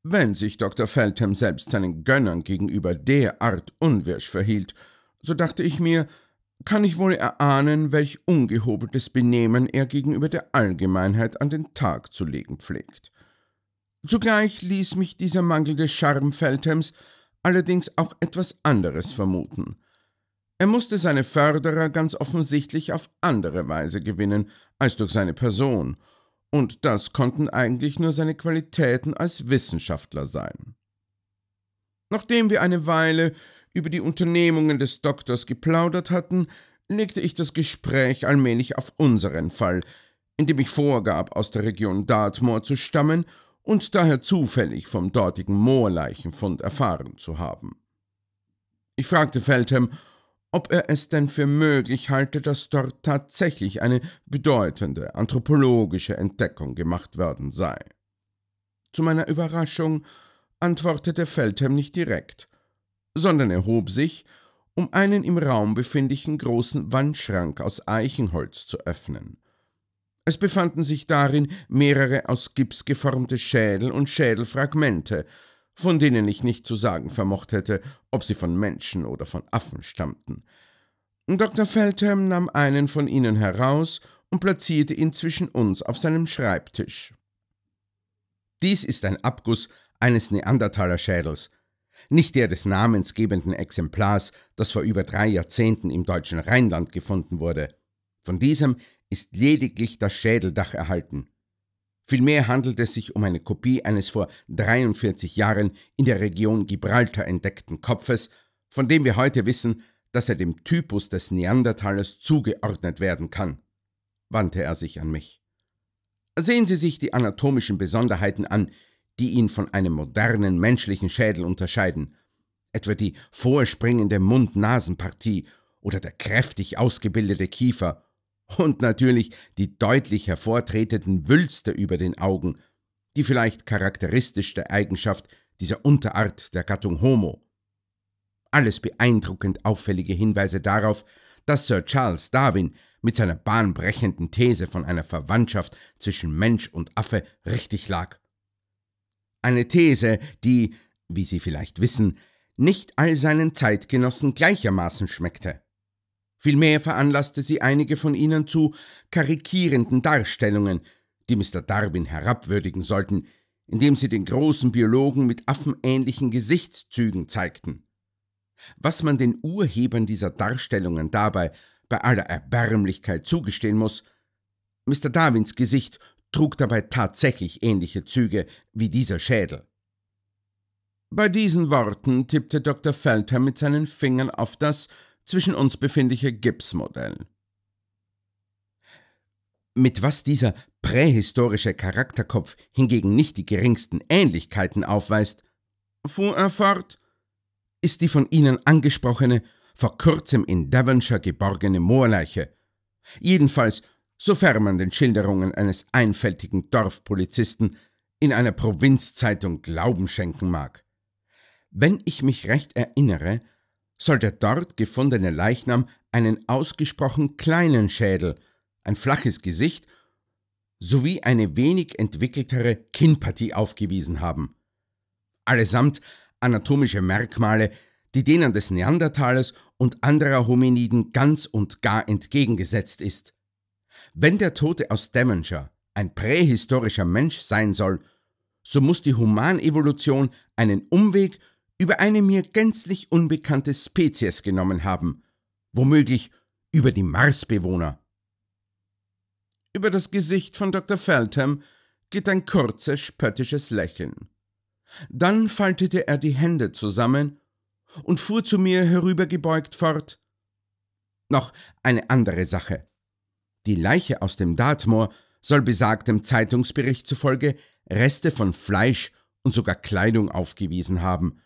Wenn sich Dr. Feltham selbst seinen Gönnern gegenüber derart unwirsch verhielt, so dachte ich mir, kann ich wohl erahnen, welch ungehobeltes Benehmen er gegenüber der Allgemeinheit an den Tag zu legen pflegt. Zugleich ließ mich dieser mangelnde Charme Felthams allerdings auch etwas anderes vermuten. Er musste seine Förderer ganz offensichtlich auf andere Weise gewinnen als durch seine Person – und das konnten eigentlich nur seine Qualitäten als Wissenschaftler sein. Nachdem wir eine Weile über die Unternehmungen des Doktors geplaudert hatten, legte ich das Gespräch allmählich auf unseren Fall, indem ich vorgab, aus der Region Dartmoor zu stammen und daher zufällig vom dortigen Moorleichenfund erfahren zu haben. Ich fragte Feldham, ob er es denn für möglich halte, dass dort tatsächlich eine bedeutende anthropologische Entdeckung gemacht worden sei. Zu meiner Überraschung antwortete Feldhem nicht direkt, sondern erhob sich, um einen im Raum befindlichen großen Wandschrank aus Eichenholz zu öffnen. Es befanden sich darin mehrere aus Gips geformte Schädel und Schädelfragmente, von denen ich nicht zu sagen vermocht hätte, ob sie von Menschen oder von Affen stammten. Dr. Feldham nahm einen von ihnen heraus und platzierte ihn zwischen uns auf seinem Schreibtisch. Dies ist ein Abguss eines Neandertaler-Schädels, nicht der des namensgebenden Exemplars, das vor über drei Jahrzehnten im deutschen Rheinland gefunden wurde. Von diesem ist lediglich das Schädeldach erhalten. Vielmehr handelt es sich um eine Kopie eines vor 43 Jahren in der Region Gibraltar entdeckten Kopfes, von dem wir heute wissen, dass er dem Typus des Neandertalers zugeordnet werden kann, wandte er sich an mich. Sehen Sie sich die anatomischen Besonderheiten an, die ihn von einem modernen menschlichen Schädel unterscheiden, etwa die vorspringende Mund-Nasen-Partie oder der kräftig ausgebildete Kiefer und natürlich die deutlich hervortretenden Wülste über den Augen, die vielleicht charakteristischste Eigenschaft dieser Unterart der Gattung Homo. Alles beeindruckend auffällige Hinweise darauf, dass Sir Charles Darwin mit seiner bahnbrechenden These von einer Verwandtschaft zwischen Mensch und Affe richtig lag. Eine These, die, wie Sie vielleicht wissen, nicht all seinen Zeitgenossen gleichermaßen schmeckte. Vielmehr veranlasste sie einige von ihnen zu karikierenden Darstellungen, die Mr. Darwin herabwürdigen sollten, indem sie den großen Biologen mit affenähnlichen Gesichtszügen zeigten. Was man den Urhebern dieser Darstellungen dabei bei aller Erbärmlichkeit zugestehen muss, Mr. Darwins Gesicht trug dabei tatsächlich ähnliche Züge wie dieser Schädel. Bei diesen Worten tippte Dr. Feldherr mit seinen Fingern auf das, zwischen uns befindliche Gipsmodell. Mit was dieser prähistorische Charakterkopf hingegen nicht die geringsten Ähnlichkeiten aufweist, fuhr er fort, ist die von Ihnen angesprochene, vor kurzem in Devonshire geborgene Moorleiche, jedenfalls sofern man den Schilderungen eines einfältigen Dorfpolizisten in einer Provinzzeitung Glauben schenken mag. Wenn ich mich recht erinnere, soll der dort gefundene Leichnam einen ausgesprochen kleinen Schädel, ein flaches Gesicht sowie eine wenig entwickeltere Kinnpartie aufgewiesen haben. Allesamt anatomische Merkmale, die denen des Neandertalers und anderer Hominiden ganz und gar entgegengesetzt ist. Wenn der Tote aus Devonshire ein prähistorischer Mensch sein soll, so muss die Humanevolution einen Umweg über eine mir gänzlich unbekannte Spezies genommen haben, womöglich über die Marsbewohner. Über das Gesicht von Dr. Feltham geht ein kurzes, spöttisches Lächeln. Dann faltete er die Hände zusammen und fuhr zu mir herübergebeugt fort. Noch eine andere Sache. Die Leiche aus dem Dartmoor soll besagtem Zeitungsbericht zufolge Reste von Fleisch und sogar Kleidung aufgewiesen haben,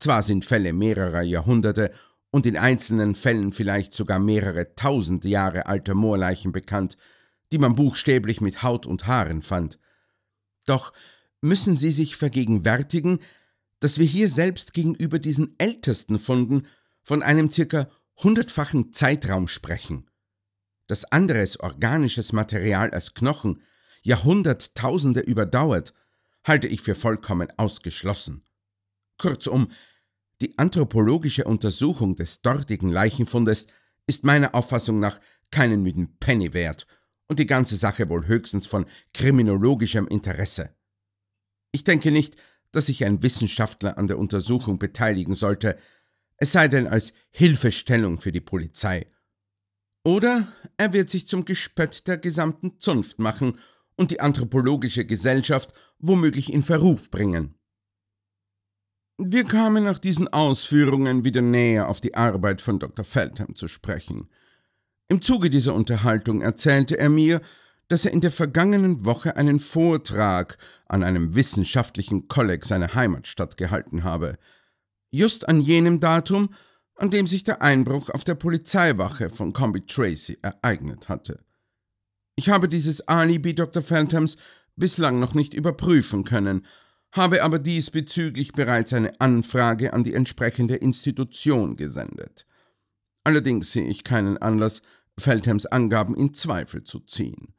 zwar sind Fälle mehrerer Jahrhunderte und in einzelnen Fällen vielleicht sogar mehrere tausend Jahre alte Moorleichen bekannt, die man buchstäblich mit Haut und Haaren fand. Doch müssen Sie sich vergegenwärtigen, dass wir hier selbst gegenüber diesen ältesten Funden von einem circa hundertfachen Zeitraum sprechen. Dass anderes organisches Material als Knochen Jahrhunderttausende überdauert, halte ich für vollkommen ausgeschlossen. Kurzum, die anthropologische Untersuchung des dortigen Leichenfundes ist meiner Auffassung nach keinen müden Penny wert und die ganze Sache wohl höchstens von kriminologischem Interesse. Ich denke nicht, dass sich ein Wissenschaftler an der Untersuchung beteiligen sollte, es sei denn als Hilfestellung für die Polizei. Oder er wird sich zum Gespött der gesamten Zunft machen und die anthropologische Gesellschaft womöglich in Verruf bringen. Wir kamen nach diesen Ausführungen wieder näher auf die Arbeit von Dr. Feldham zu sprechen. Im Zuge dieser Unterhaltung erzählte er mir, dass er in der vergangenen Woche einen Vortrag an einem wissenschaftlichen Kolleg seiner Heimatstadt gehalten habe, just an jenem Datum, an dem sich der Einbruch auf der Polizeiwache von Combi Tracy ereignet hatte. Ich habe dieses Alibi Dr. Phantoms bislang noch nicht überprüfen können, habe aber diesbezüglich bereits eine Anfrage an die entsprechende Institution gesendet. Allerdings sehe ich keinen Anlass, Feldhams Angaben in Zweifel zu ziehen.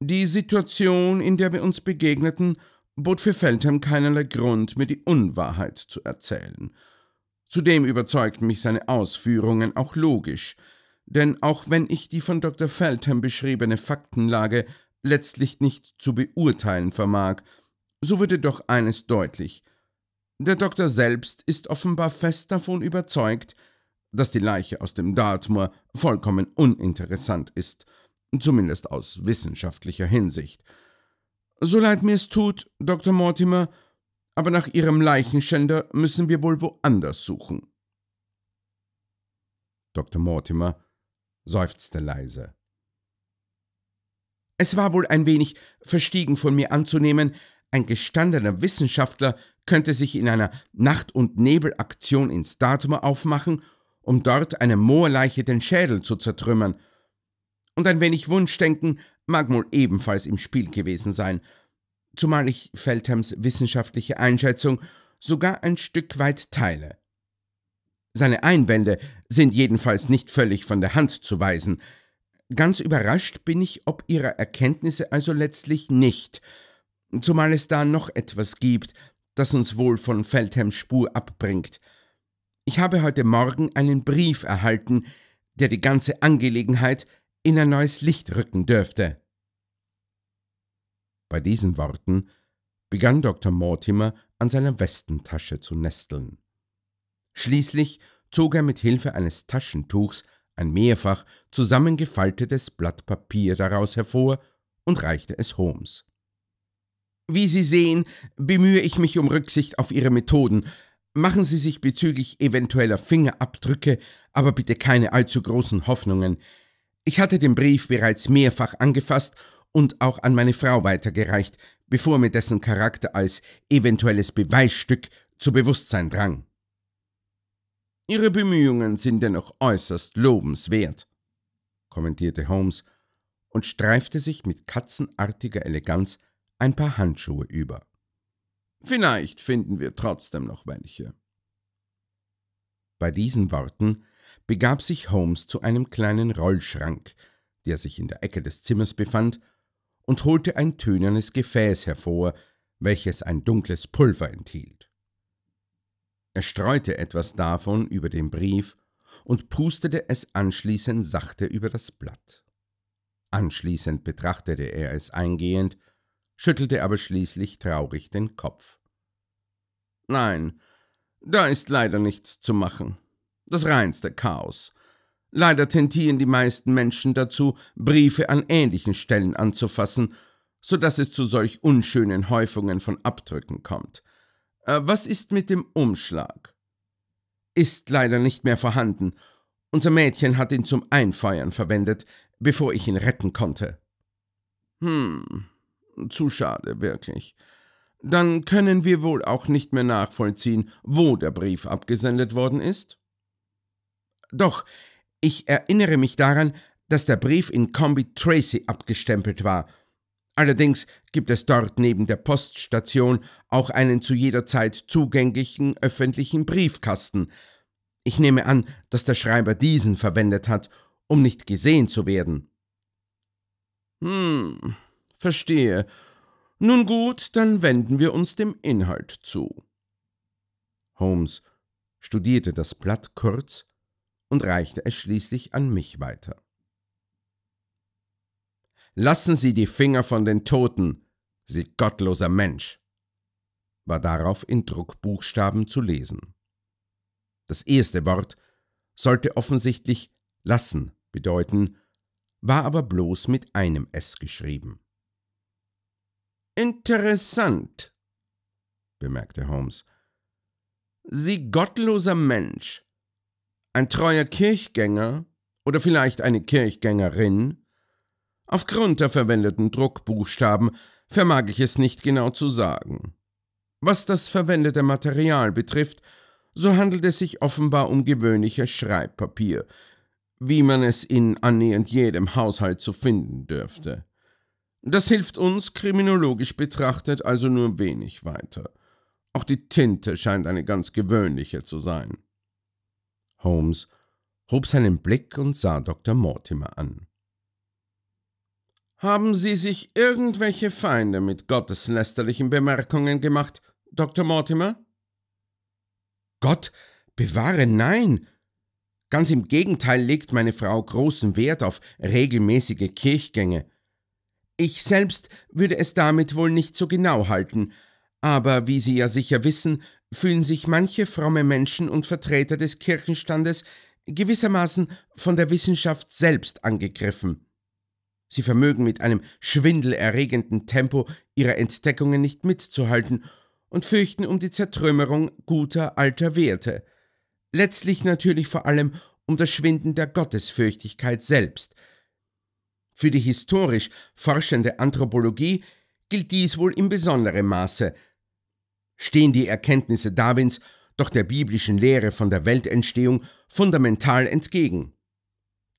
Die Situation, in der wir uns begegneten, bot für Feldham keinerlei Grund, mir die Unwahrheit zu erzählen. Zudem überzeugten mich seine Ausführungen auch logisch, denn auch wenn ich die von Dr. Feldham beschriebene Faktenlage letztlich nicht zu beurteilen vermag, so würde doch eines deutlich. Der Doktor selbst ist offenbar fest davon überzeugt, dass die Leiche aus dem Dartmoor vollkommen uninteressant ist, zumindest aus wissenschaftlicher Hinsicht. So leid mir es tut, Dr. Mortimer, aber nach Ihrem Leichenschänder müssen wir wohl woanders suchen. Dr. Mortimer seufzte leise. Es war wohl ein wenig verstiegen von mir anzunehmen, ein gestandener Wissenschaftler könnte sich in einer Nacht- und Nebelaktion ins Dartmoor aufmachen, um dort einer Moorleiche den Schädel zu zertrümmern. Und ein wenig Wunschdenken mag wohl ebenfalls im Spiel gewesen sein, zumal ich Feldhams wissenschaftliche Einschätzung sogar ein Stück weit teile. Seine Einwände sind jedenfalls nicht völlig von der Hand zu weisen. Ganz überrascht bin ich ob ihrer Erkenntnisse also letztlich nicht – zumal es da noch etwas gibt, das uns wohl von Feldhams Spur abbringt. Ich habe heute Morgen einen Brief erhalten, der die ganze Angelegenheit in ein neues Licht rücken dürfte. Bei diesen Worten begann Dr. Mortimer an seiner Westentasche zu nesteln. Schließlich zog er mit Hilfe eines Taschentuchs ein mehrfach zusammengefaltetes Blatt Papier daraus hervor und reichte es Holmes. Wie Sie sehen, bemühe ich mich um Rücksicht auf Ihre Methoden. Machen Sie sich bezüglich eventueller Fingerabdrücke aber bitte keine allzu großen Hoffnungen. Ich hatte den Brief bereits mehrfach angefasst und auch an meine Frau weitergereicht, bevor mir dessen Charakter als eventuelles Beweisstück zu Bewusstsein drang. Ihre Bemühungen sind dennoch äußerst lobenswert, kommentierte Holmes und streifte sich mit katzenartiger Eleganz ein paar Handschuhe über. Vielleicht finden wir trotzdem noch welche. Bei diesen Worten begab sich Holmes zu einem kleinen Rollschrank, der sich in der Ecke des Zimmers befand, und holte ein tönernes Gefäß hervor, welches ein dunkles Pulver enthielt. Er streute etwas davon über den Brief und pustete es anschließend sachte über das Blatt. Anschließend betrachtete er es eingehend schüttelte aber schließlich traurig den Kopf. Nein, da ist leider nichts zu machen. Das reinste Chaos. Leider tendieren die meisten Menschen dazu, Briefe an ähnlichen Stellen anzufassen, so dass es zu solch unschönen Häufungen von Abdrücken kommt. Äh, was ist mit dem Umschlag? Ist leider nicht mehr vorhanden. Unser Mädchen hat ihn zum Einfeuern verwendet, bevor ich ihn retten konnte. Hm, zu schade, wirklich. Dann können wir wohl auch nicht mehr nachvollziehen, wo der Brief abgesendet worden ist? Doch, ich erinnere mich daran, dass der Brief in Combi Tracy abgestempelt war. Allerdings gibt es dort neben der Poststation auch einen zu jeder Zeit zugänglichen öffentlichen Briefkasten. Ich nehme an, dass der Schreiber diesen verwendet hat, um nicht gesehen zu werden. Hm, Verstehe. Nun gut, dann wenden wir uns dem Inhalt zu. Holmes studierte das Blatt kurz und reichte es schließlich an mich weiter. Lassen Sie die Finger von den Toten, Sie gottloser Mensch, war darauf in Druckbuchstaben zu lesen. Das erste Wort sollte offensichtlich lassen bedeuten, war aber bloß mit einem S geschrieben. Interessant, bemerkte Holmes. Sie gottloser Mensch, ein treuer Kirchgänger oder vielleicht eine Kirchgängerin? Aufgrund der verwendeten Druckbuchstaben vermag ich es nicht genau zu sagen. Was das verwendete Material betrifft, so handelt es sich offenbar um gewöhnliches Schreibpapier, wie man es in annähernd jedem Haushalt zu finden dürfte. Das hilft uns kriminologisch betrachtet also nur wenig weiter. Auch die Tinte scheint eine ganz gewöhnliche zu sein. Holmes hob seinen Blick und sah Dr. Mortimer an. Haben Sie sich irgendwelche Feinde mit gotteslästerlichen Bemerkungen gemacht, Dr. Mortimer? Gott bewahre, nein! Ganz im Gegenteil legt meine Frau großen Wert auf regelmäßige Kirchgänge. Ich selbst würde es damit wohl nicht so genau halten, aber wie Sie ja sicher wissen, fühlen sich manche fromme Menschen und Vertreter des Kirchenstandes gewissermaßen von der Wissenschaft selbst angegriffen. Sie vermögen mit einem schwindelerregenden Tempo ihrer Entdeckungen nicht mitzuhalten und fürchten um die Zertrümmerung guter alter Werte. Letztlich natürlich vor allem um das Schwinden der Gottesfürchtigkeit selbst – für die historisch forschende Anthropologie gilt dies wohl in besonderem Maße. Stehen die Erkenntnisse Darwins doch der biblischen Lehre von der Weltentstehung fundamental entgegen.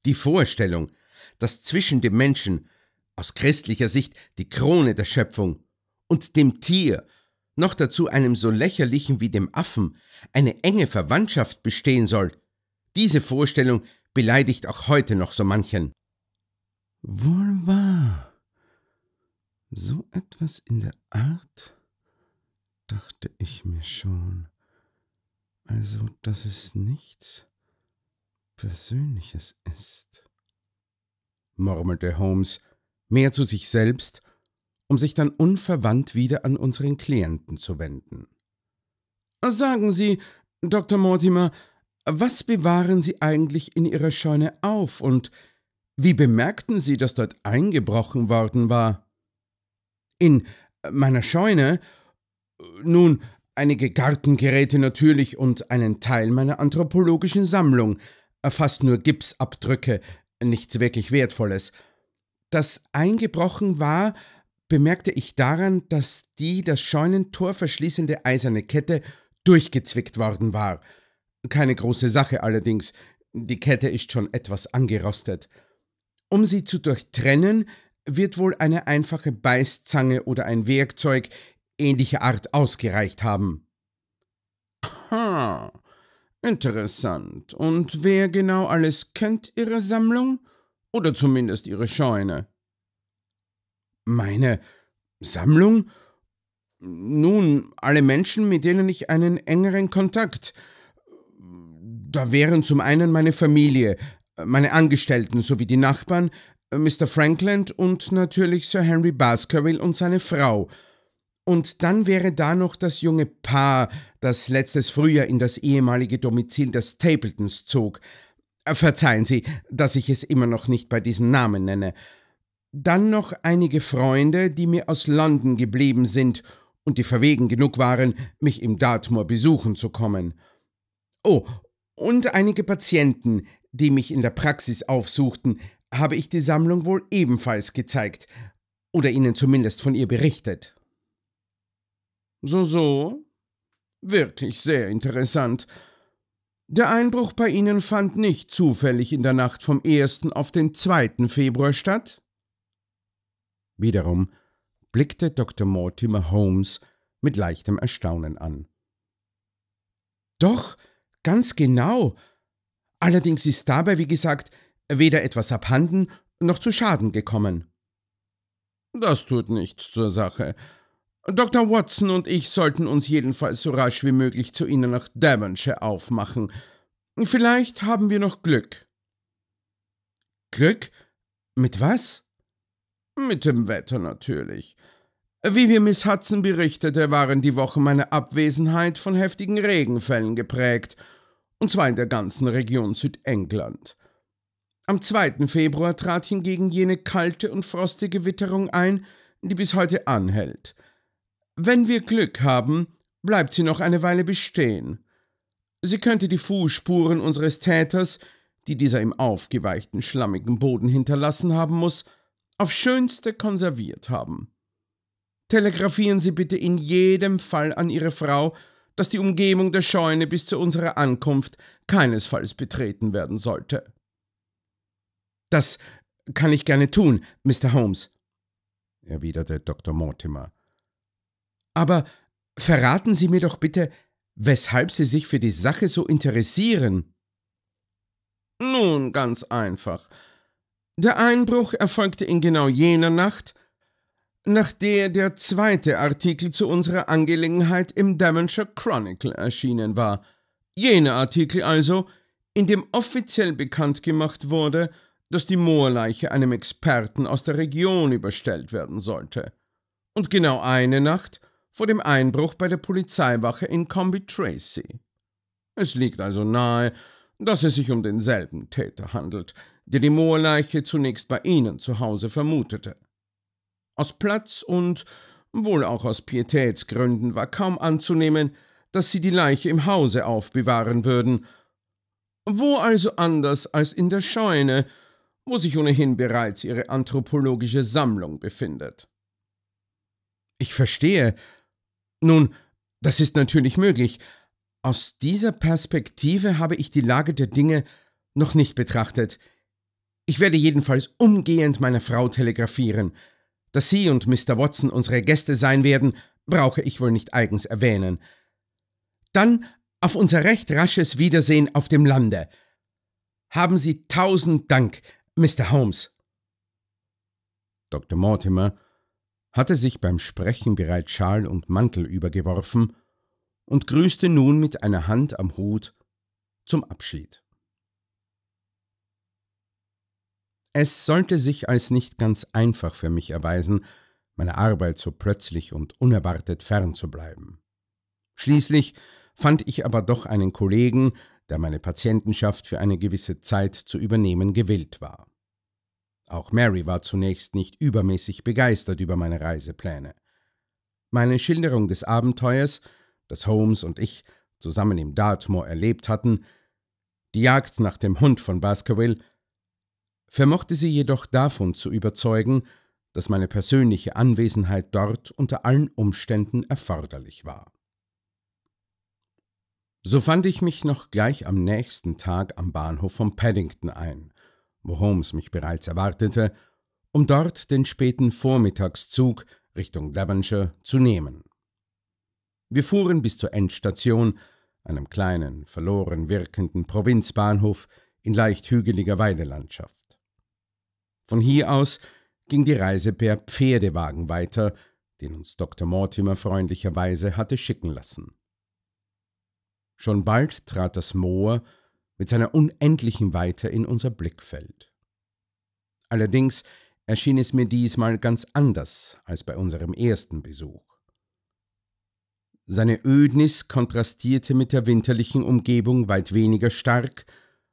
Die Vorstellung, dass zwischen dem Menschen, aus christlicher Sicht die Krone der Schöpfung, und dem Tier, noch dazu einem so lächerlichen wie dem Affen, eine enge Verwandtschaft bestehen soll, diese Vorstellung beleidigt auch heute noch so manchen. Wohl wahr. So etwas in der Art, dachte ich mir schon. Also, dass es nichts Persönliches ist. murmelte Holmes, mehr zu sich selbst, um sich dann unverwandt wieder an unseren Klienten zu wenden. Sagen Sie, Dr. Mortimer, was bewahren Sie eigentlich in Ihrer Scheune auf und wie bemerkten Sie, dass dort eingebrochen worden war? In meiner Scheune? Nun, einige Gartengeräte natürlich und einen Teil meiner anthropologischen Sammlung, fast nur Gipsabdrücke, nichts wirklich Wertvolles. Dass eingebrochen war, bemerkte ich daran, dass die das Scheunentor verschließende eiserne Kette durchgezwickt worden war. Keine große Sache allerdings, die Kette ist schon etwas angerostet. Um sie zu durchtrennen, wird wohl eine einfache Beißzange oder ein Werkzeug ähnlicher Art ausgereicht haben. Ha, interessant. Und wer genau alles kennt Ihre Sammlung? Oder zumindest Ihre Scheune? Meine Sammlung? Nun, alle Menschen, mit denen ich einen engeren Kontakt. Da wären zum einen meine Familie, meine Angestellten sowie die Nachbarn, äh, Mr. Frankland und natürlich Sir Henry Baskerville und seine Frau. Und dann wäre da noch das junge Paar, das letztes Frühjahr in das ehemalige Domizil der Stapletons zog. Äh, verzeihen Sie, dass ich es immer noch nicht bei diesem Namen nenne. Dann noch einige Freunde, die mir aus London geblieben sind und die verwegen genug waren, mich im Dartmoor besuchen zu kommen. Oh, und einige Patienten, die mich in der Praxis aufsuchten, habe ich die Sammlung wohl ebenfalls gezeigt oder ihnen zumindest von ihr berichtet. So, so. Wirklich sehr interessant. Der Einbruch bei Ihnen fand nicht zufällig in der Nacht vom 1. auf den 2. Februar statt? Wiederum blickte Dr. Mortimer Holmes mit leichtem Erstaunen an. Doch, ganz genau, Allerdings ist dabei, wie gesagt, weder etwas abhanden noch zu Schaden gekommen. Das tut nichts zur Sache. Dr. Watson und ich sollten uns jedenfalls so rasch wie möglich zu Ihnen nach Devonshire aufmachen. Vielleicht haben wir noch Glück. Glück? Mit was? Mit dem Wetter natürlich. Wie wir Miss Hudson berichtete, waren die Wochen meiner Abwesenheit von heftigen Regenfällen geprägt – und zwar in der ganzen Region Südengland. Am 2. Februar trat hingegen jene kalte und frostige Witterung ein, die bis heute anhält. Wenn wir Glück haben, bleibt sie noch eine Weile bestehen. Sie könnte die Fußspuren unseres Täters, die dieser im aufgeweichten, schlammigen Boden hinterlassen haben muss, auf schönste konserviert haben. Telegrafieren Sie bitte in jedem Fall an Ihre Frau, dass die Umgebung der Scheune bis zu unserer Ankunft keinesfalls betreten werden sollte. Das kann ich gerne tun, Mr. Holmes, erwiderte Dr. Mortimer. Aber verraten Sie mir doch bitte, weshalb Sie sich für die Sache so interessieren. Nun, ganz einfach. Der Einbruch erfolgte in genau jener Nacht, nach der der zweite Artikel zu unserer Angelegenheit im Devonshire Chronicle erschienen war. Jener Artikel also, in dem offiziell bekannt gemacht wurde, dass die Moorleiche einem Experten aus der Region überstellt werden sollte. Und genau eine Nacht vor dem Einbruch bei der Polizeiwache in Combi Tracy. Es liegt also nahe, dass es sich um denselben Täter handelt, der die Moorleiche zunächst bei Ihnen zu Hause vermutete. Aus Platz und wohl auch aus Pietätsgründen war kaum anzunehmen, dass sie die Leiche im Hause aufbewahren würden. Wo also anders als in der Scheune, wo sich ohnehin bereits ihre anthropologische Sammlung befindet. Ich verstehe. Nun, das ist natürlich möglich. Aus dieser Perspektive habe ich die Lage der Dinge noch nicht betrachtet. Ich werde jedenfalls umgehend meiner Frau telegrafieren. Dass Sie und Mr. Watson unsere Gäste sein werden, brauche ich wohl nicht eigens erwähnen. Dann auf unser recht rasches Wiedersehen auf dem Lande. Haben Sie tausend Dank, Mr. Holmes. Dr. Mortimer hatte sich beim Sprechen bereits Schal und Mantel übergeworfen und grüßte nun mit einer Hand am Hut zum Abschied. Es sollte sich als nicht ganz einfach für mich erweisen, meiner Arbeit so plötzlich und unerwartet fern zu bleiben. Schließlich fand ich aber doch einen Kollegen, der meine Patientenschaft für eine gewisse Zeit zu übernehmen gewillt war. Auch Mary war zunächst nicht übermäßig begeistert über meine Reisepläne. Meine Schilderung des Abenteuers, das Holmes und ich zusammen im Dartmoor erlebt hatten, die Jagd nach dem Hund von Baskerville vermochte sie jedoch davon zu überzeugen, dass meine persönliche Anwesenheit dort unter allen Umständen erforderlich war. So fand ich mich noch gleich am nächsten Tag am Bahnhof von Paddington ein, wo Holmes mich bereits erwartete, um dort den späten Vormittagszug Richtung Devonshire zu nehmen. Wir fuhren bis zur Endstation, einem kleinen, verloren wirkenden Provinzbahnhof in leicht hügeliger Weidelandschaft. Von hier aus ging die Reise per Pferdewagen weiter, den uns Dr. Mortimer freundlicherweise hatte schicken lassen. Schon bald trat das Moor mit seiner unendlichen Weite in unser Blickfeld. Allerdings erschien es mir diesmal ganz anders als bei unserem ersten Besuch. Seine Ödnis kontrastierte mit der winterlichen Umgebung weit weniger stark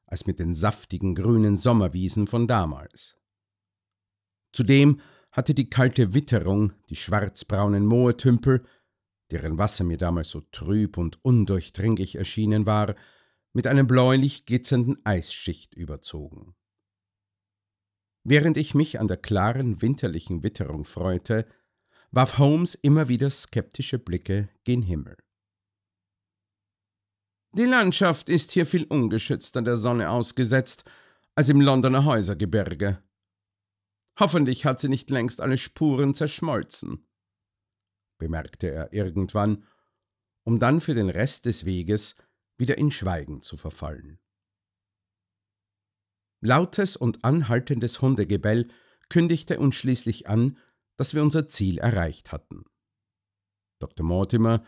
als mit den saftigen grünen Sommerwiesen von damals. Zudem hatte die kalte Witterung die schwarzbraunen Moortümpel, deren Wasser mir damals so trüb und undurchdringlich erschienen war, mit einem bläulich glitzernden Eisschicht überzogen. Während ich mich an der klaren winterlichen Witterung freute, warf Holmes immer wieder skeptische Blicke gen Himmel. Die Landschaft ist hier viel ungeschützter der Sonne ausgesetzt als im Londoner Häusergebirge, Hoffentlich hat sie nicht längst alle Spuren zerschmolzen, bemerkte er irgendwann, um dann für den Rest des Weges wieder in Schweigen zu verfallen. Lautes und anhaltendes Hundegebell kündigte uns schließlich an, dass wir unser Ziel erreicht hatten. Dr. Mortimer,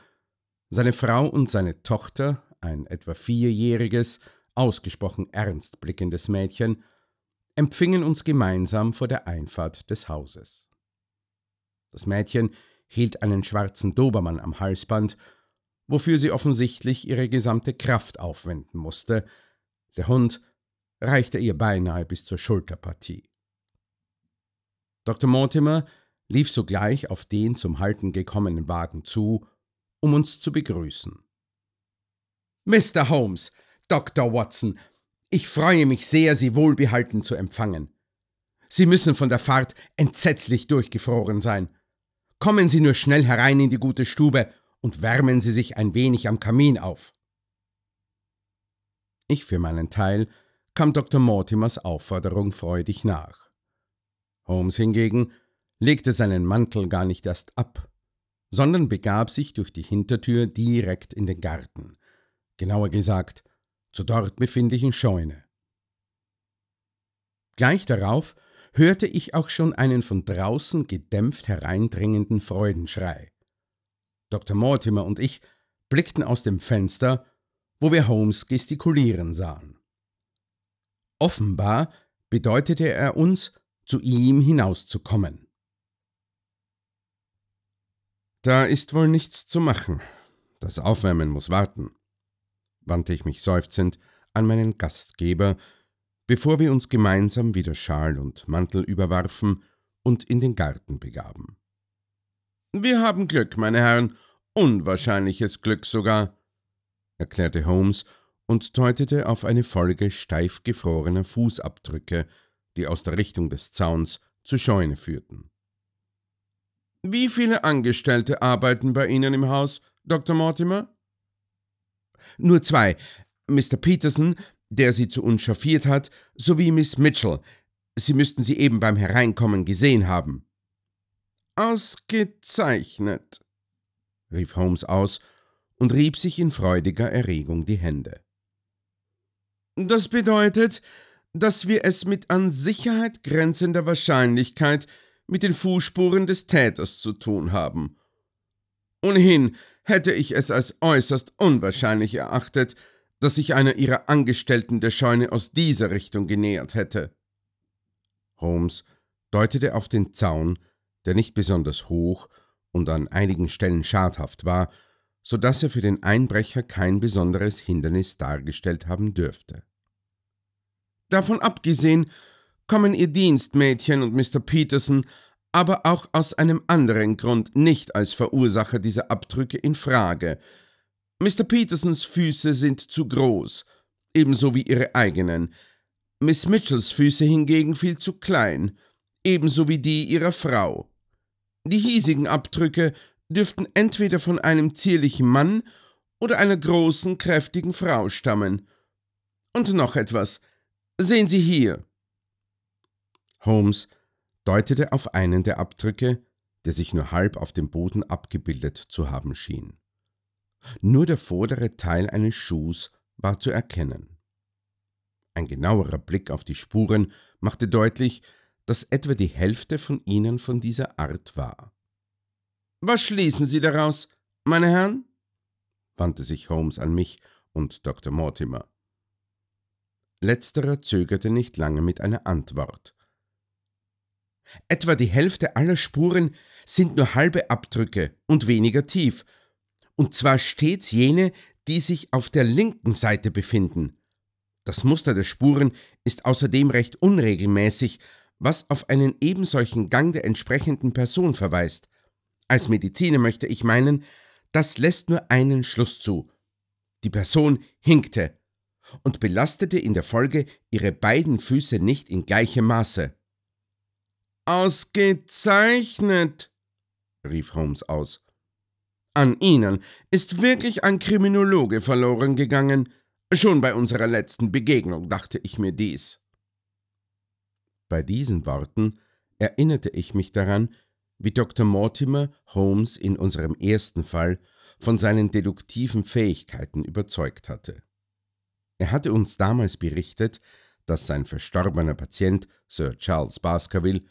seine Frau und seine Tochter, ein etwa vierjähriges, ausgesprochen ernst blickendes Mädchen, empfingen uns gemeinsam vor der Einfahrt des Hauses. Das Mädchen hielt einen schwarzen Dobermann am Halsband, wofür sie offensichtlich ihre gesamte Kraft aufwenden musste. Der Hund reichte ihr beinahe bis zur Schulterpartie. Dr. Mortimer lief sogleich auf den zum Halten gekommenen Wagen zu, um uns zu begrüßen. Mr. Holmes, Dr. Watson, ich freue mich sehr, Sie wohlbehalten zu empfangen. Sie müssen von der Fahrt entsetzlich durchgefroren sein. Kommen Sie nur schnell herein in die gute Stube und wärmen Sie sich ein wenig am Kamin auf. Ich für meinen Teil kam Dr. Mortimers Aufforderung freudig nach. Holmes hingegen legte seinen Mantel gar nicht erst ab, sondern begab sich durch die Hintertür direkt in den Garten, genauer gesagt zur dort befindlichen Scheune. Gleich darauf hörte ich auch schon einen von draußen gedämpft hereindringenden Freudenschrei. Dr. Mortimer und ich blickten aus dem Fenster, wo wir Holmes gestikulieren sahen. Offenbar bedeutete er uns, zu ihm hinauszukommen. Da ist wohl nichts zu machen. Das Aufwärmen muss warten wandte ich mich seufzend an meinen Gastgeber, bevor wir uns gemeinsam wieder Schal und Mantel überwarfen und in den Garten begaben. Wir haben Glück, meine Herren, unwahrscheinliches Glück sogar, erklärte Holmes und deutete auf eine Folge steif gefrorener Fußabdrücke, die aus der Richtung des Zauns zur Scheune führten. Wie viele Angestellte arbeiten bei Ihnen im Haus, Dr. Mortimer? Nur zwei. Mr. Peterson, der sie zu uns chauffiert hat, sowie Miss Mitchell. Sie müssten sie eben beim Hereinkommen gesehen haben. Ausgezeichnet, rief Holmes aus und rieb sich in freudiger Erregung die Hände. Das bedeutet, dass wir es mit an Sicherheit grenzender Wahrscheinlichkeit mit den Fußspuren des Täters zu tun haben. Ohnehin hätte ich es als äußerst unwahrscheinlich erachtet, dass sich einer ihrer Angestellten der Scheune aus dieser Richtung genähert hätte. Holmes deutete auf den Zaun, der nicht besonders hoch und an einigen Stellen schadhaft war, so dass er für den Einbrecher kein besonderes Hindernis dargestellt haben dürfte. Davon abgesehen kommen ihr Dienstmädchen und Mr. Peterson aber auch aus einem anderen Grund nicht als Verursacher dieser Abdrücke in Frage. Mr. Petersons Füße sind zu groß, ebenso wie ihre eigenen. Miss Mitchells Füße hingegen viel zu klein, ebenso wie die ihrer Frau. Die hiesigen Abdrücke dürften entweder von einem zierlichen Mann oder einer großen, kräftigen Frau stammen. Und noch etwas. Sehen Sie hier. Holmes deutete auf einen der Abdrücke, der sich nur halb auf dem Boden abgebildet zu haben schien. Nur der vordere Teil eines Schuhs war zu erkennen. Ein genauerer Blick auf die Spuren machte deutlich, dass etwa die Hälfte von ihnen von dieser Art war. Was schließen Sie daraus, meine Herren? wandte sich Holmes an mich und Dr. Mortimer. Letzterer zögerte nicht lange mit einer Antwort. Etwa die Hälfte aller Spuren sind nur halbe Abdrücke und weniger tief, und zwar stets jene, die sich auf der linken Seite befinden. Das Muster der Spuren ist außerdem recht unregelmäßig, was auf einen ebensolchen Gang der entsprechenden Person verweist. Als Mediziner möchte ich meinen, das lässt nur einen Schluss zu. Die Person hinkte und belastete in der Folge ihre beiden Füße nicht in gleichem Maße. Ausgezeichnet, rief Holmes aus. An Ihnen ist wirklich ein Kriminologe verloren gegangen. Schon bei unserer letzten Begegnung dachte ich mir dies. Bei diesen Worten erinnerte ich mich daran, wie Dr. Mortimer Holmes in unserem ersten Fall von seinen deduktiven Fähigkeiten überzeugt hatte. Er hatte uns damals berichtet, dass sein verstorbener Patient Sir Charles Baskerville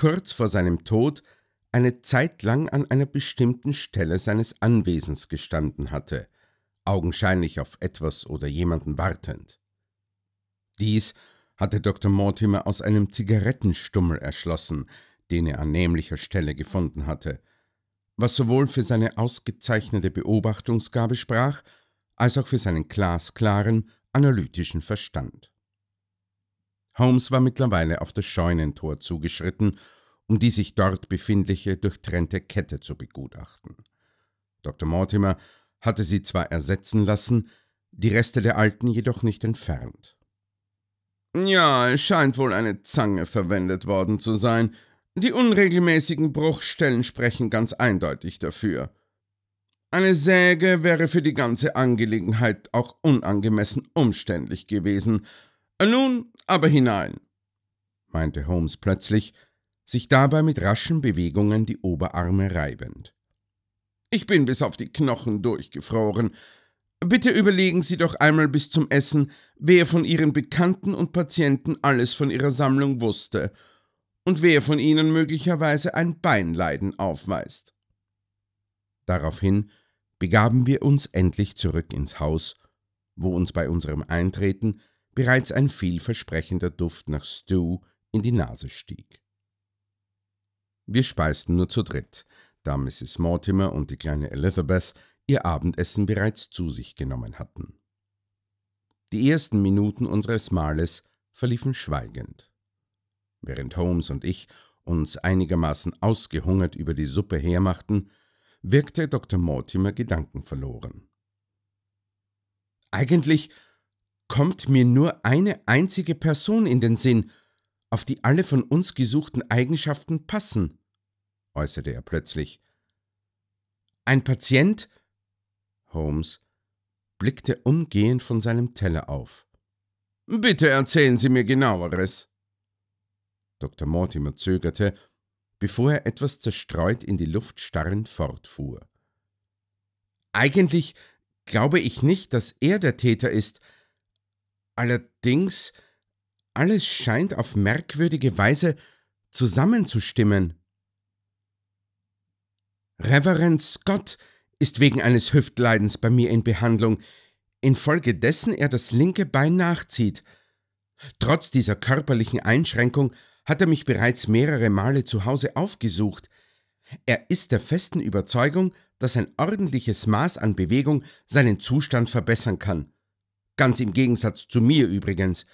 kurz vor seinem Tod eine Zeit lang an einer bestimmten Stelle seines Anwesens gestanden hatte, augenscheinlich auf etwas oder jemanden wartend. Dies hatte Dr. Mortimer aus einem Zigarettenstummel erschlossen, den er an nämlicher Stelle gefunden hatte, was sowohl für seine ausgezeichnete Beobachtungsgabe sprach, als auch für seinen glasklaren, analytischen Verstand. Holmes war mittlerweile auf das Scheunentor zugeschritten, um die sich dort befindliche durchtrennte Kette zu begutachten. Dr. Mortimer hatte sie zwar ersetzen lassen, die Reste der alten jedoch nicht entfernt. Ja, es scheint wohl eine Zange verwendet worden zu sein. Die unregelmäßigen Bruchstellen sprechen ganz eindeutig dafür. Eine Säge wäre für die ganze Angelegenheit auch unangemessen umständlich gewesen, nun aber hinein, meinte Holmes plötzlich, sich dabei mit raschen Bewegungen die Oberarme reibend. Ich bin bis auf die Knochen durchgefroren. Bitte überlegen Sie doch einmal bis zum Essen, wer von Ihren Bekannten und Patienten alles von Ihrer Sammlung wusste und wer von Ihnen möglicherweise ein Beinleiden aufweist. Daraufhin begaben wir uns endlich zurück ins Haus, wo uns bei unserem Eintreten bereits ein vielversprechender Duft nach Stew in die Nase stieg. Wir speisten nur zu dritt, da Mrs. Mortimer und die kleine Elizabeth ihr Abendessen bereits zu sich genommen hatten. Die ersten Minuten unseres Mahles verliefen schweigend. Während Holmes und ich uns einigermaßen ausgehungert über die Suppe hermachten, wirkte Dr. Mortimer gedankenverloren. Eigentlich kommt mir nur eine einzige Person in den Sinn, auf die alle von uns gesuchten Eigenschaften passen, äußerte er plötzlich. Ein Patient? Holmes blickte umgehend von seinem Teller auf. Bitte erzählen Sie mir genaueres. Dr. Mortimer zögerte, bevor er etwas zerstreut in die Luft starrend fortfuhr. Eigentlich glaube ich nicht, dass er der Täter ist, Allerdings, alles scheint auf merkwürdige Weise zusammenzustimmen. Reverend Scott ist wegen eines Hüftleidens bei mir in Behandlung, infolgedessen er das linke Bein nachzieht. Trotz dieser körperlichen Einschränkung hat er mich bereits mehrere Male zu Hause aufgesucht. Er ist der festen Überzeugung, dass ein ordentliches Maß an Bewegung seinen Zustand verbessern kann. Ganz im Gegensatz zu mir übrigens.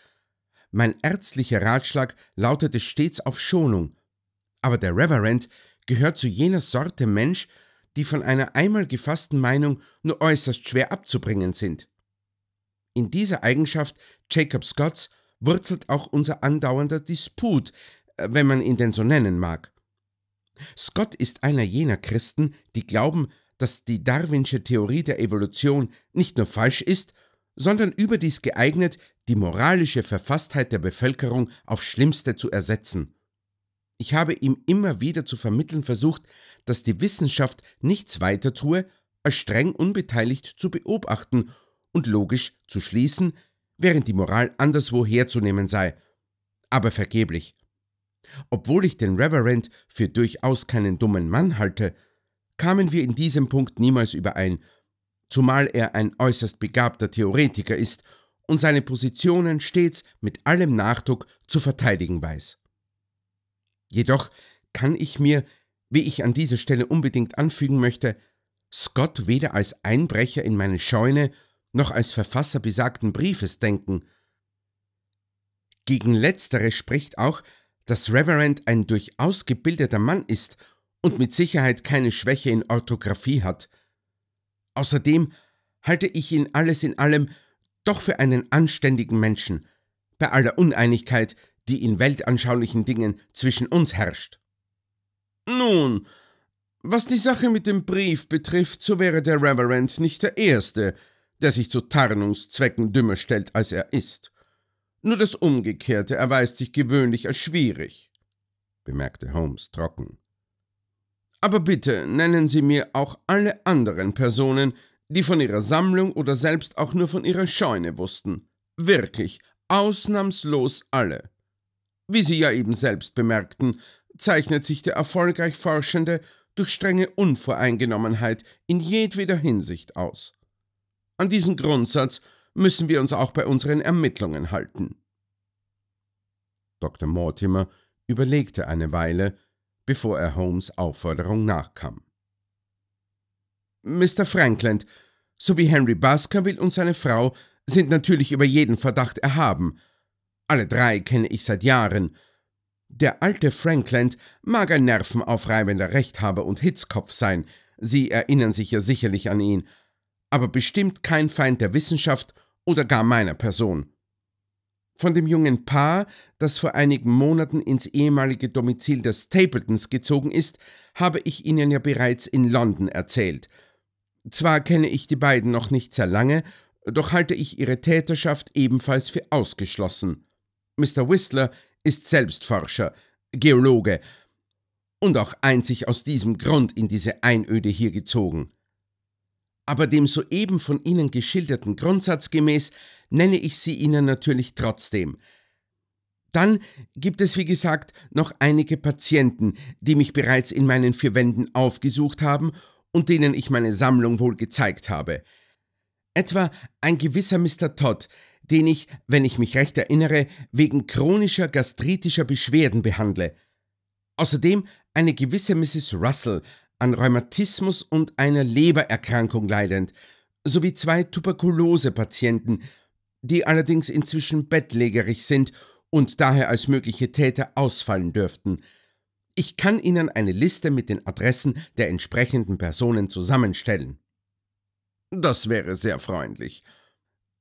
Mein ärztlicher Ratschlag lautete stets auf Schonung. Aber der Reverend gehört zu jener Sorte Mensch, die von einer einmal gefassten Meinung nur äußerst schwer abzubringen sind. In dieser Eigenschaft Jacob Scotts wurzelt auch unser andauernder Disput, äh, wenn man ihn denn so nennen mag. Scott ist einer jener Christen, die glauben, dass die darwinsche Theorie der Evolution nicht nur falsch ist, sondern überdies geeignet, die moralische Verfasstheit der Bevölkerung aufs Schlimmste zu ersetzen. Ich habe ihm immer wieder zu vermitteln versucht, dass die Wissenschaft nichts weiter tue, als streng unbeteiligt zu beobachten und logisch zu schließen, während die Moral anderswo herzunehmen sei. Aber vergeblich. Obwohl ich den Reverend für durchaus keinen dummen Mann halte, kamen wir in diesem Punkt niemals überein, zumal er ein äußerst begabter Theoretiker ist und seine Positionen stets mit allem Nachdruck zu verteidigen weiß. Jedoch kann ich mir, wie ich an dieser Stelle unbedingt anfügen möchte, Scott weder als Einbrecher in meine Scheune noch als Verfasser besagten Briefes denken. Gegen letztere spricht auch, dass Reverend ein durchaus gebildeter Mann ist und mit Sicherheit keine Schwäche in Orthographie hat. Außerdem halte ich ihn alles in allem doch für einen anständigen Menschen, bei aller Uneinigkeit, die in weltanschaulichen Dingen zwischen uns herrscht. Nun, was die Sache mit dem Brief betrifft, so wäre der Reverend nicht der Erste, der sich zu Tarnungszwecken dümmer stellt, als er ist. Nur das Umgekehrte erweist sich gewöhnlich als schwierig, bemerkte Holmes trocken. Aber bitte nennen Sie mir auch alle anderen Personen, die von ihrer Sammlung oder selbst auch nur von ihrer Scheune wussten. Wirklich, ausnahmslos alle. Wie Sie ja eben selbst bemerkten, zeichnet sich der erfolgreich Forschende durch strenge Unvoreingenommenheit in jedweder Hinsicht aus. An diesen Grundsatz müssen wir uns auch bei unseren Ermittlungen halten. Dr. Mortimer überlegte eine Weile, bevor er Holmes Aufforderung nachkam. Mr. Frankland sowie Henry Baskerville und seine Frau sind natürlich über jeden Verdacht erhaben. Alle drei kenne ich seit Jahren. Der alte Frankland mag ein nervenaufreibender Rechthaber und Hitzkopf sein, Sie erinnern sich ja sicherlich an ihn, aber bestimmt kein Feind der Wissenschaft oder gar meiner Person. Von dem jungen Paar, das vor einigen Monaten ins ehemalige Domizil der Stapletons gezogen ist, habe ich Ihnen ja bereits in London erzählt. Zwar kenne ich die beiden noch nicht sehr lange, doch halte ich ihre Täterschaft ebenfalls für ausgeschlossen. Mr. Whistler ist Selbstforscher, Geologe und auch einzig aus diesem Grund in diese Einöde hier gezogen aber dem soeben von Ihnen geschilderten Grundsatz gemäß nenne ich sie Ihnen natürlich trotzdem. Dann gibt es, wie gesagt, noch einige Patienten, die mich bereits in meinen vier Wänden aufgesucht haben und denen ich meine Sammlung wohl gezeigt habe. Etwa ein gewisser Mr. Todd, den ich, wenn ich mich recht erinnere, wegen chronischer gastritischer Beschwerden behandle. Außerdem eine gewisse Mrs. Russell, an Rheumatismus und einer Lebererkrankung leidend, sowie zwei Tuberkulosepatienten, die allerdings inzwischen bettlägerig sind und daher als mögliche Täter ausfallen dürften. Ich kann Ihnen eine Liste mit den Adressen der entsprechenden Personen zusammenstellen. Das wäre sehr freundlich.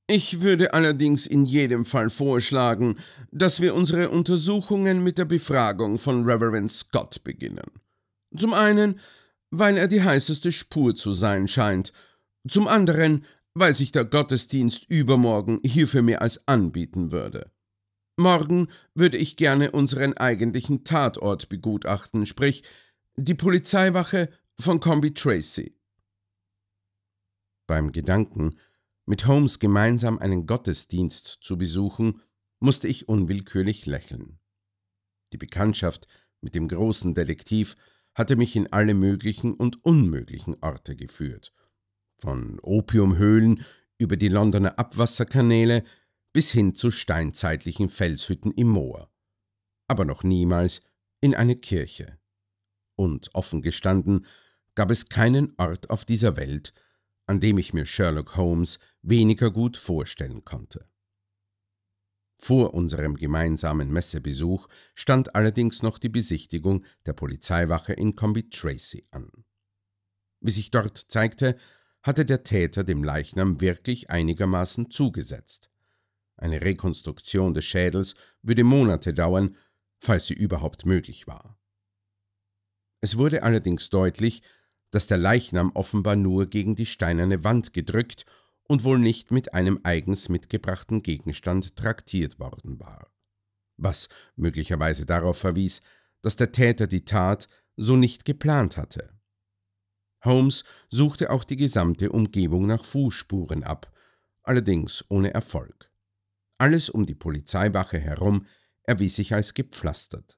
Ich würde allerdings in jedem Fall vorschlagen, dass wir unsere Untersuchungen mit der Befragung von Reverend Scott beginnen. Zum einen weil er die heißeste Spur zu sein scheint. Zum anderen, weil sich der Gottesdienst übermorgen hierfür mehr als anbieten würde. Morgen würde ich gerne unseren eigentlichen Tatort begutachten, sprich die Polizeiwache von Combi Tracy. Beim Gedanken, mit Holmes gemeinsam einen Gottesdienst zu besuchen, musste ich unwillkürlich lächeln. Die Bekanntschaft mit dem großen Detektiv hatte mich in alle möglichen und unmöglichen Orte geführt. Von Opiumhöhlen über die Londoner Abwasserkanäle bis hin zu steinzeitlichen Felshütten im Moor. Aber noch niemals in eine Kirche. Und offen gestanden, gab es keinen Ort auf dieser Welt, an dem ich mir Sherlock Holmes weniger gut vorstellen konnte. Vor unserem gemeinsamen Messebesuch stand allerdings noch die Besichtigung der Polizeiwache in Combi Tracy an. Wie sich dort zeigte, hatte der Täter dem Leichnam wirklich einigermaßen zugesetzt. Eine Rekonstruktion des Schädels würde Monate dauern, falls sie überhaupt möglich war. Es wurde allerdings deutlich, dass der Leichnam offenbar nur gegen die steinerne Wand gedrückt und wohl nicht mit einem eigens mitgebrachten Gegenstand traktiert worden war. Was möglicherweise darauf verwies, dass der Täter die Tat so nicht geplant hatte. Holmes suchte auch die gesamte Umgebung nach Fußspuren ab, allerdings ohne Erfolg. Alles um die Polizeiwache herum erwies sich als gepflastert.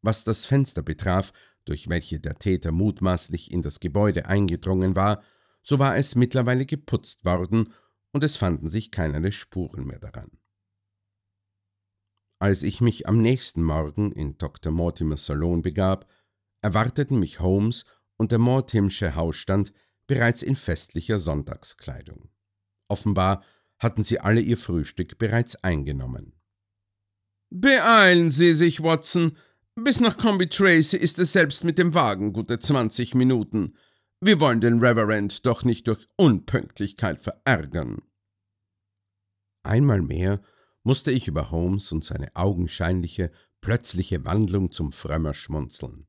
Was das Fenster betraf, durch welche der Täter mutmaßlich in das Gebäude eingedrungen war, so war es mittlerweile geputzt worden und es fanden sich keinerlei Spuren mehr daran. Als ich mich am nächsten Morgen in Dr. Mortimers Salon begab, erwarteten mich Holmes und der Mortimsche Hausstand bereits in festlicher Sonntagskleidung. Offenbar hatten sie alle ihr Frühstück bereits eingenommen. Beeilen Sie sich, Watson. Bis nach Combi Tracy ist es selbst mit dem Wagen gute 20 Minuten. Wir wollen den Reverend doch nicht durch Unpünktlichkeit verärgern. Einmal mehr musste ich über Holmes und seine augenscheinliche, plötzliche Wandlung zum Frömmer schmunzeln.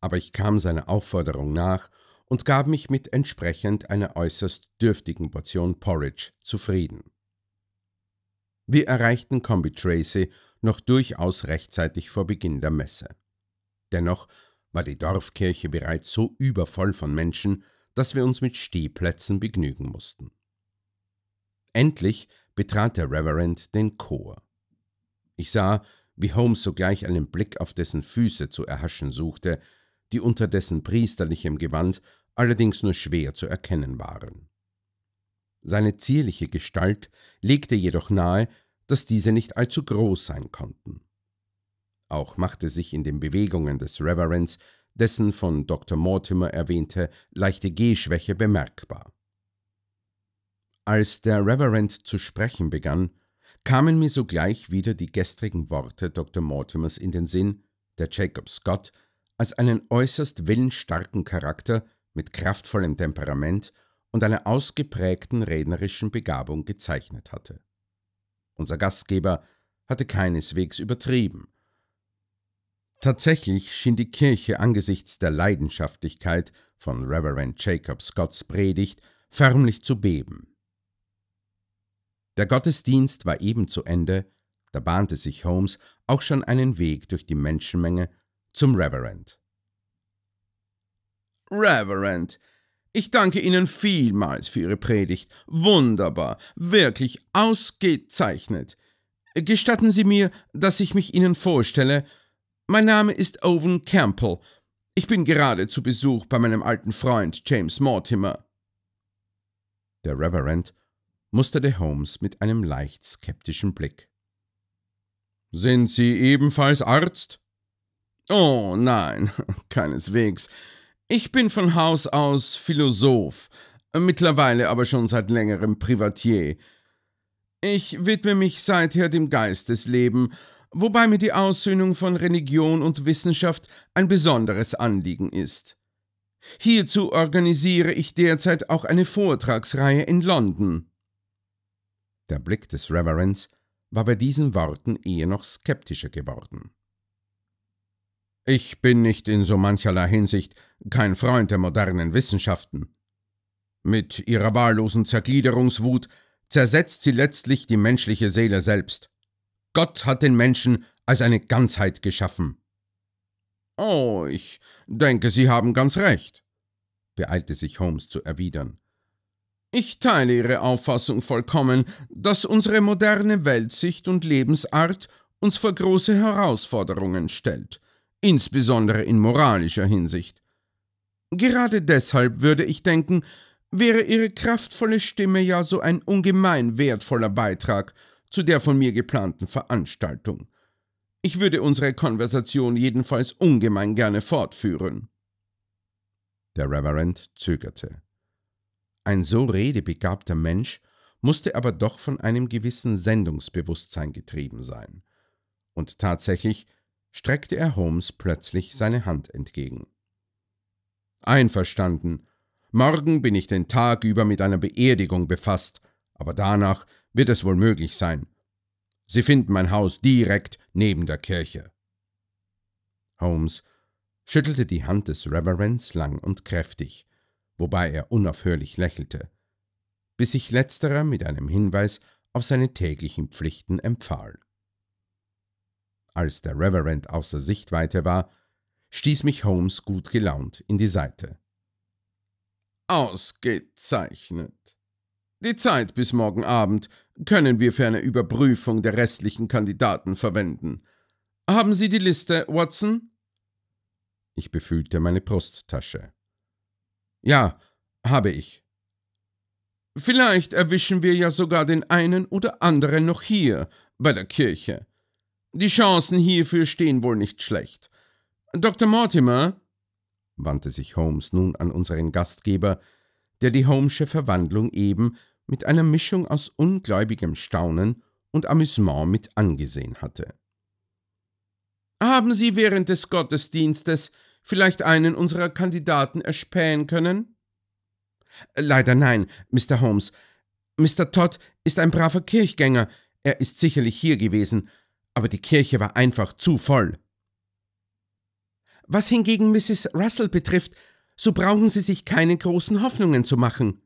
Aber ich kam seiner Aufforderung nach und gab mich mit entsprechend einer äußerst dürftigen Portion Porridge zufrieden. Wir erreichten Combi Tracy noch durchaus rechtzeitig vor Beginn der Messe. Dennoch war die Dorfkirche bereits so übervoll von Menschen, dass wir uns mit Stehplätzen begnügen mussten. Endlich betrat der Reverend den Chor. Ich sah, wie Holmes sogleich einen Blick auf dessen Füße zu erhaschen suchte, die unter dessen priesterlichem Gewand allerdings nur schwer zu erkennen waren. Seine zierliche Gestalt legte jedoch nahe, dass diese nicht allzu groß sein konnten. Auch machte sich in den Bewegungen des Reverends dessen von Dr. Mortimer erwähnte leichte Gehschwäche bemerkbar. Als der Reverend zu sprechen begann, kamen mir sogleich wieder die gestrigen Worte Dr. Mortimers in den Sinn, der Jacob Scott als einen äußerst willensstarken Charakter mit kraftvollem Temperament und einer ausgeprägten rednerischen Begabung gezeichnet hatte. Unser Gastgeber hatte keineswegs übertrieben. Tatsächlich schien die Kirche angesichts der Leidenschaftlichkeit von Reverend Jacob Scotts Predigt förmlich zu beben. Der Gottesdienst war eben zu Ende, da bahnte sich Holmes auch schon einen Weg durch die Menschenmenge zum Reverend. Reverend, ich danke Ihnen vielmals für Ihre Predigt. Wunderbar, wirklich ausgezeichnet. Gestatten Sie mir, dass ich mich Ihnen vorstelle mein Name ist Owen Campbell. Ich bin gerade zu Besuch bei meinem alten Freund James Mortimer. Der Reverend musterte Holmes mit einem leicht skeptischen Blick. Sind Sie ebenfalls Arzt? Oh nein, keineswegs. Ich bin von Haus aus Philosoph, mittlerweile aber schon seit längerem Privatier. Ich widme mich seither dem Geistesleben wobei mir die Aussöhnung von Religion und Wissenschaft ein besonderes Anliegen ist. Hierzu organisiere ich derzeit auch eine Vortragsreihe in London. Der Blick des Reverends war bei diesen Worten eher noch skeptischer geworden. Ich bin nicht in so mancherlei Hinsicht kein Freund der modernen Wissenschaften. Mit ihrer wahllosen Zergliederungswut zersetzt sie letztlich die menschliche Seele selbst. Gott hat den Menschen als eine Ganzheit geschaffen. Oh, ich denke, Sie haben ganz recht, beeilte sich Holmes zu erwidern. Ich teile Ihre Auffassung vollkommen, dass unsere moderne Weltsicht und Lebensart uns vor große Herausforderungen stellt, insbesondere in moralischer Hinsicht. Gerade deshalb würde ich denken, wäre Ihre kraftvolle Stimme ja so ein ungemein wertvoller Beitrag zu der von mir geplanten Veranstaltung. Ich würde unsere Konversation jedenfalls ungemein gerne fortführen. Der Reverend zögerte. Ein so redebegabter Mensch musste aber doch von einem gewissen Sendungsbewusstsein getrieben sein. Und tatsächlich streckte er Holmes plötzlich seine Hand entgegen. Einverstanden. Morgen bin ich den Tag über mit einer Beerdigung befasst, aber danach wird es wohl möglich sein. Sie finden mein Haus direkt neben der Kirche. Holmes schüttelte die Hand des Reverends lang und kräftig, wobei er unaufhörlich lächelte, bis sich letzterer mit einem Hinweis auf seine täglichen Pflichten empfahl. Als der Reverend außer Sichtweite war, stieß mich Holmes gut gelaunt in die Seite. Ausgezeichnet, die Zeit bis morgen Abend können wir für eine Überprüfung der restlichen Kandidaten verwenden. Haben Sie die Liste, Watson? Ich befühlte meine Brusttasche. Ja, habe ich. Vielleicht erwischen wir ja sogar den einen oder anderen noch hier, bei der Kirche. Die Chancen hierfür stehen wohl nicht schlecht. Dr. Mortimer, wandte sich Holmes nun an unseren Gastgeber, der die Holmesche Verwandlung eben mit einer Mischung aus ungläubigem Staunen und Amüsement mit angesehen hatte. Haben Sie während des Gottesdienstes vielleicht einen unserer Kandidaten erspähen können? Leider nein, Mr. Holmes. Mr. Todd ist ein braver Kirchgänger. Er ist sicherlich hier gewesen, aber die Kirche war einfach zu voll. Was hingegen Mrs. Russell betrifft, so brauchen Sie sich keine großen Hoffnungen zu machen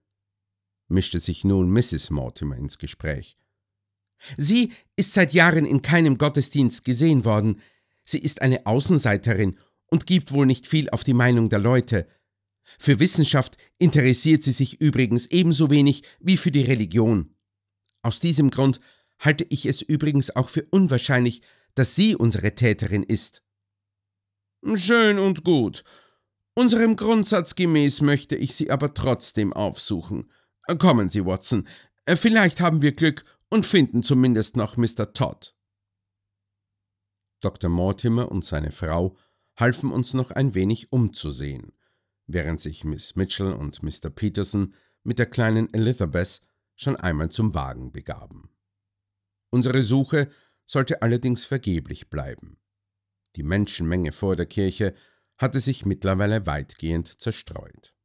mischte sich nun Mrs. Mortimer ins Gespräch. Sie ist seit Jahren in keinem Gottesdienst gesehen worden. Sie ist eine Außenseiterin und gibt wohl nicht viel auf die Meinung der Leute. Für Wissenschaft interessiert sie sich übrigens ebenso wenig wie für die Religion. Aus diesem Grund halte ich es übrigens auch für unwahrscheinlich, dass sie unsere Täterin ist. Schön und gut. Unserem Grundsatz gemäß möchte ich sie aber trotzdem aufsuchen. Kommen Sie, Watson. Äh, vielleicht haben wir Glück und finden zumindest noch Mr. Todd. Dr. Mortimer und seine Frau halfen uns noch ein wenig umzusehen, während sich Miss Mitchell und Mr. Peterson mit der kleinen Elizabeth schon einmal zum Wagen begaben. Unsere Suche sollte allerdings vergeblich bleiben. Die Menschenmenge vor der Kirche hatte sich mittlerweile weitgehend zerstreut.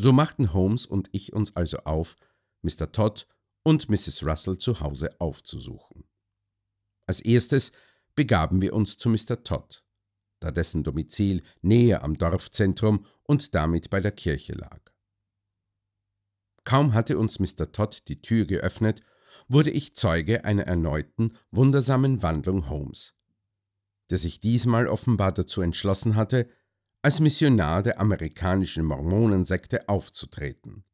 So machten Holmes und ich uns also auf, Mr. Todd und Mrs. Russell zu Hause aufzusuchen. Als erstes begaben wir uns zu Mr. Todd, da dessen Domizil näher am Dorfzentrum und damit bei der Kirche lag. Kaum hatte uns Mr. Todd die Tür geöffnet, wurde ich Zeuge einer erneuten, wundersamen Wandlung Holmes, der sich diesmal offenbar dazu entschlossen hatte, als Missionar der amerikanischen Mormonensekte aufzutreten.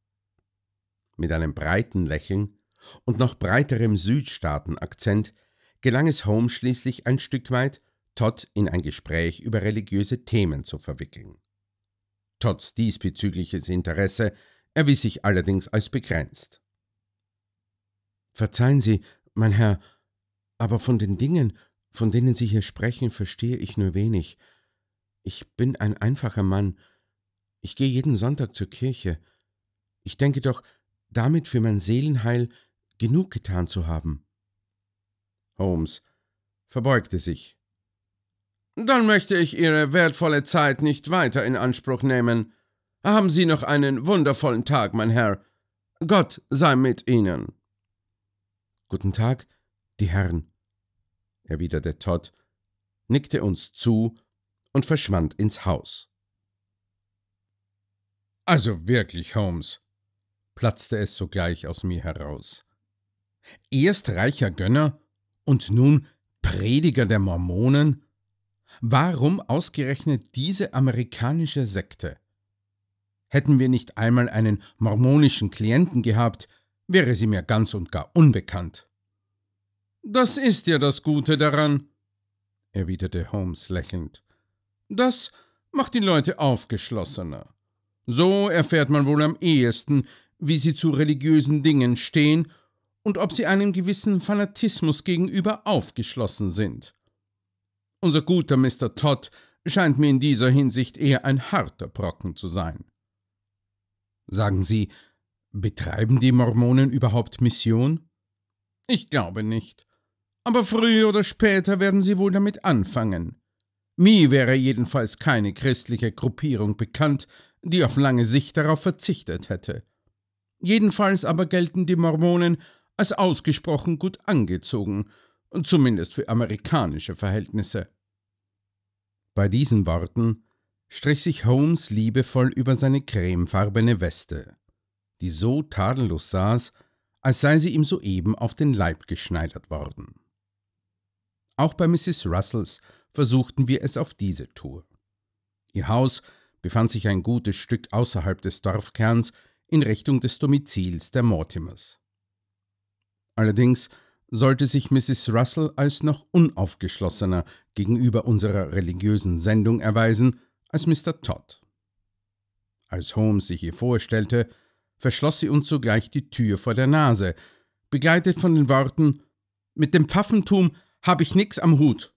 Mit einem breiten Lächeln und noch breiterem Südstaatenakzent gelang es Holmes schließlich ein Stück weit, Todd in ein Gespräch über religiöse Themen zu verwickeln. Todds diesbezügliches Interesse erwies sich allerdings als begrenzt. Verzeihen Sie, mein Herr, aber von den Dingen, von denen Sie hier sprechen, verstehe ich nur wenig. Ich bin ein einfacher Mann. Ich gehe jeden Sonntag zur Kirche. Ich denke doch, damit für mein Seelenheil genug getan zu haben. Holmes verbeugte sich. Dann möchte ich Ihre wertvolle Zeit nicht weiter in Anspruch nehmen. Haben Sie noch einen wundervollen Tag, mein Herr. Gott sei mit Ihnen. Guten Tag, die Herren, erwiderte Todd, nickte uns zu und verschwand ins Haus. Also wirklich, Holmes, platzte es sogleich aus mir heraus. Erst reicher Gönner und nun Prediger der Mormonen? Warum ausgerechnet diese amerikanische Sekte? Hätten wir nicht einmal einen mormonischen Klienten gehabt, wäre sie mir ganz und gar unbekannt. Das ist ja das Gute daran, erwiderte Holmes lächelnd. Das macht die Leute aufgeschlossener. So erfährt man wohl am ehesten, wie sie zu religiösen Dingen stehen und ob sie einem gewissen Fanatismus gegenüber aufgeschlossen sind. Unser guter Mr. Todd scheint mir in dieser Hinsicht eher ein harter Brocken zu sein. Sagen Sie, betreiben die Mormonen überhaupt Mission? Ich glaube nicht. Aber früher oder später werden sie wohl damit anfangen. Mir wäre jedenfalls keine christliche Gruppierung bekannt, die auf lange Sicht darauf verzichtet hätte. Jedenfalls aber gelten die Mormonen als ausgesprochen gut angezogen, zumindest für amerikanische Verhältnisse. Bei diesen Worten strich sich Holmes liebevoll über seine cremefarbene Weste, die so tadellos saß, als sei sie ihm soeben auf den Leib geschneidert worden. Auch bei Mrs. Russells versuchten wir es auf diese Tour. Ihr Haus befand sich ein gutes Stück außerhalb des Dorfkerns in Richtung des Domizils der Mortimers. Allerdings sollte sich Mrs. Russell als noch unaufgeschlossener gegenüber unserer religiösen Sendung erweisen als Mr. Todd. Als Holmes sich ihr vorstellte, verschloss sie uns sogleich die Tür vor der Nase, begleitet von den Worten Mit dem Pfaffentum habe ich nichts am Hut.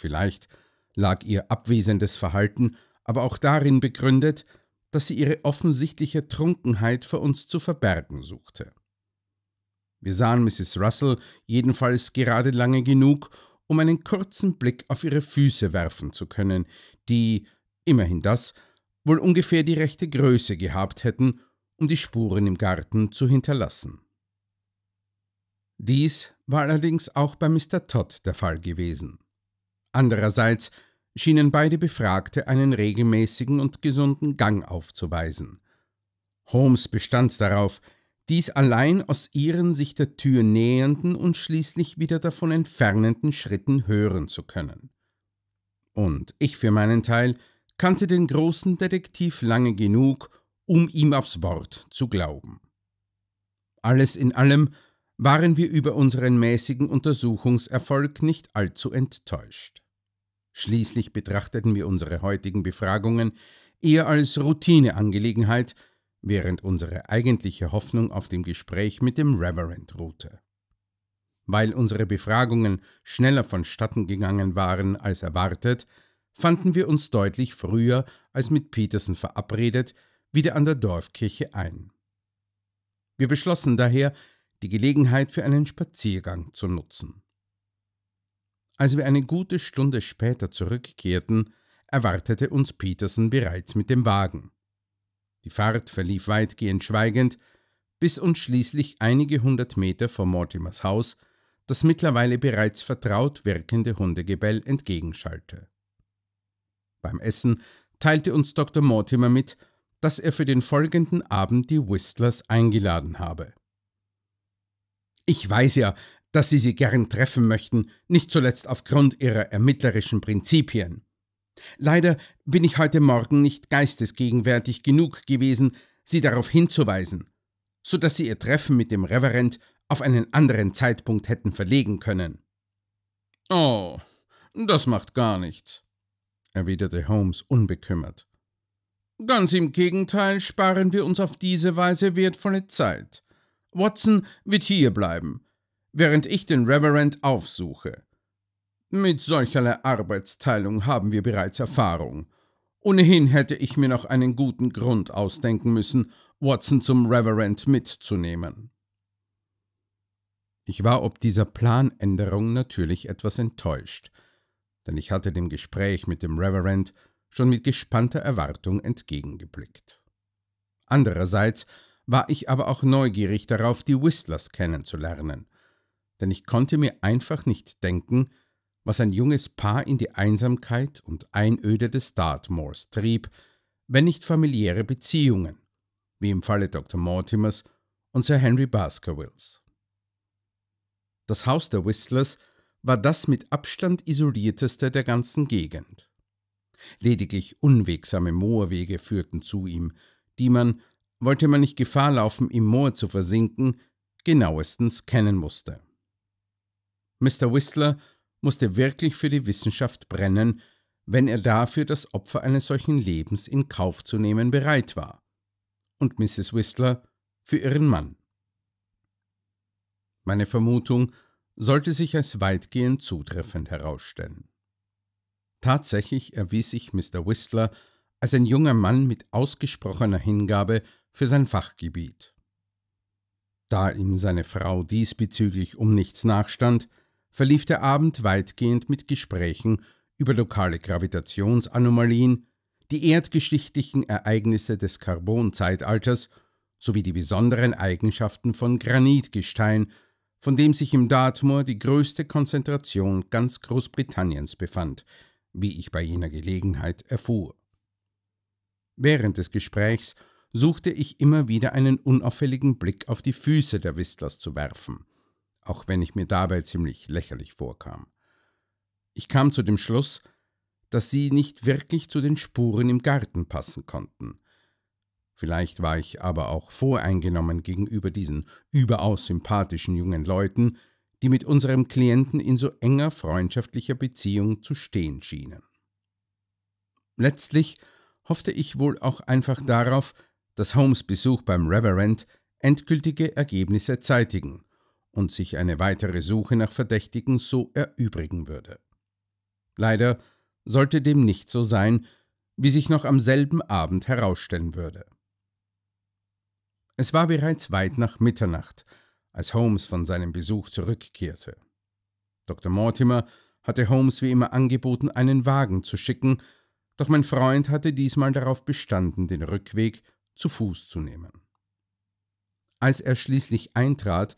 Vielleicht lag ihr abwesendes Verhalten aber auch darin begründet, dass sie ihre offensichtliche Trunkenheit vor uns zu verbergen suchte. Wir sahen Mrs. Russell jedenfalls gerade lange genug, um einen kurzen Blick auf ihre Füße werfen zu können, die, immerhin das, wohl ungefähr die rechte Größe gehabt hätten, um die Spuren im Garten zu hinterlassen. Dies war allerdings auch bei Mr. Todd der Fall gewesen. Andererseits schienen beide Befragte einen regelmäßigen und gesunden Gang aufzuweisen. Holmes bestand darauf, dies allein aus ihren sich der Tür nähernden und schließlich wieder davon entfernenden Schritten hören zu können. Und ich für meinen Teil kannte den großen Detektiv lange genug, um ihm aufs Wort zu glauben. Alles in allem waren wir über unseren mäßigen Untersuchungserfolg nicht allzu enttäuscht. Schließlich betrachteten wir unsere heutigen Befragungen eher als Routineangelegenheit, während unsere eigentliche Hoffnung auf dem Gespräch mit dem Reverend ruhte. Weil unsere Befragungen schneller vonstatten gegangen waren als erwartet, fanden wir uns deutlich früher als mit Peterson verabredet wieder an der Dorfkirche ein. Wir beschlossen daher, die Gelegenheit für einen Spaziergang zu nutzen. Als wir eine gute Stunde später zurückkehrten, erwartete uns Peterson bereits mit dem Wagen. Die Fahrt verlief weitgehend schweigend, bis uns schließlich einige hundert Meter vor Mortimers Haus das mittlerweile bereits vertraut wirkende Hundegebell entgegenschallte. Beim Essen teilte uns Dr. Mortimer mit, dass er für den folgenden Abend die Whistlers eingeladen habe. Ich weiß ja, dass Sie sie gern treffen möchten, nicht zuletzt aufgrund Ihrer ermittlerischen Prinzipien. Leider bin ich heute Morgen nicht geistesgegenwärtig genug gewesen, Sie darauf hinzuweisen, so dass Sie Ihr Treffen mit dem Reverend auf einen anderen Zeitpunkt hätten verlegen können. Oh, das macht gar nichts, erwiderte Holmes unbekümmert. Ganz im Gegenteil sparen wir uns auf diese Weise wertvolle Zeit. Watson wird hier bleiben während ich den Reverend aufsuche. Mit solcherlei Arbeitsteilung haben wir bereits Erfahrung. Ohnehin hätte ich mir noch einen guten Grund ausdenken müssen, Watson zum Reverend mitzunehmen. Ich war ob dieser Planänderung natürlich etwas enttäuscht, denn ich hatte dem Gespräch mit dem Reverend schon mit gespannter Erwartung entgegengeblickt. Andererseits war ich aber auch neugierig darauf, die Whistlers kennenzulernen denn ich konnte mir einfach nicht denken, was ein junges Paar in die Einsamkeit und Einöde des Dartmoors trieb, wenn nicht familiäre Beziehungen, wie im Falle Dr. Mortimers und Sir Henry Baskervilles. Das Haus der Whistlers war das mit Abstand isolierteste der ganzen Gegend. Lediglich unwegsame Moorwege führten zu ihm, die man, wollte man nicht Gefahr laufen, im Moor zu versinken, genauestens kennen musste. Mr. Whistler musste wirklich für die Wissenschaft brennen, wenn er dafür das Opfer eines solchen Lebens in Kauf zu nehmen bereit war. Und Mrs. Whistler für ihren Mann. Meine Vermutung sollte sich als weitgehend zutreffend herausstellen. Tatsächlich erwies sich Mr. Whistler als ein junger Mann mit ausgesprochener Hingabe für sein Fachgebiet. Da ihm seine Frau diesbezüglich um nichts nachstand, verlief der Abend weitgehend mit Gesprächen über lokale Gravitationsanomalien, die erdgeschichtlichen Ereignisse des Karbonzeitalters sowie die besonderen Eigenschaften von Granitgestein, von dem sich im Dartmoor die größte Konzentration ganz Großbritanniens befand, wie ich bei jener Gelegenheit erfuhr. Während des Gesprächs suchte ich immer wieder einen unauffälligen Blick auf die Füße der Whistlers zu werfen auch wenn ich mir dabei ziemlich lächerlich vorkam. Ich kam zu dem Schluss, dass sie nicht wirklich zu den Spuren im Garten passen konnten. Vielleicht war ich aber auch voreingenommen gegenüber diesen überaus sympathischen jungen Leuten, die mit unserem Klienten in so enger freundschaftlicher Beziehung zu stehen schienen. Letztlich hoffte ich wohl auch einfach darauf, dass Holmes Besuch beim Reverend endgültige Ergebnisse zeitigen und sich eine weitere Suche nach Verdächtigen so erübrigen würde. Leider sollte dem nicht so sein, wie sich noch am selben Abend herausstellen würde. Es war bereits weit nach Mitternacht, als Holmes von seinem Besuch zurückkehrte. Dr. Mortimer hatte Holmes wie immer angeboten, einen Wagen zu schicken, doch mein Freund hatte diesmal darauf bestanden, den Rückweg zu Fuß zu nehmen. Als er schließlich eintrat,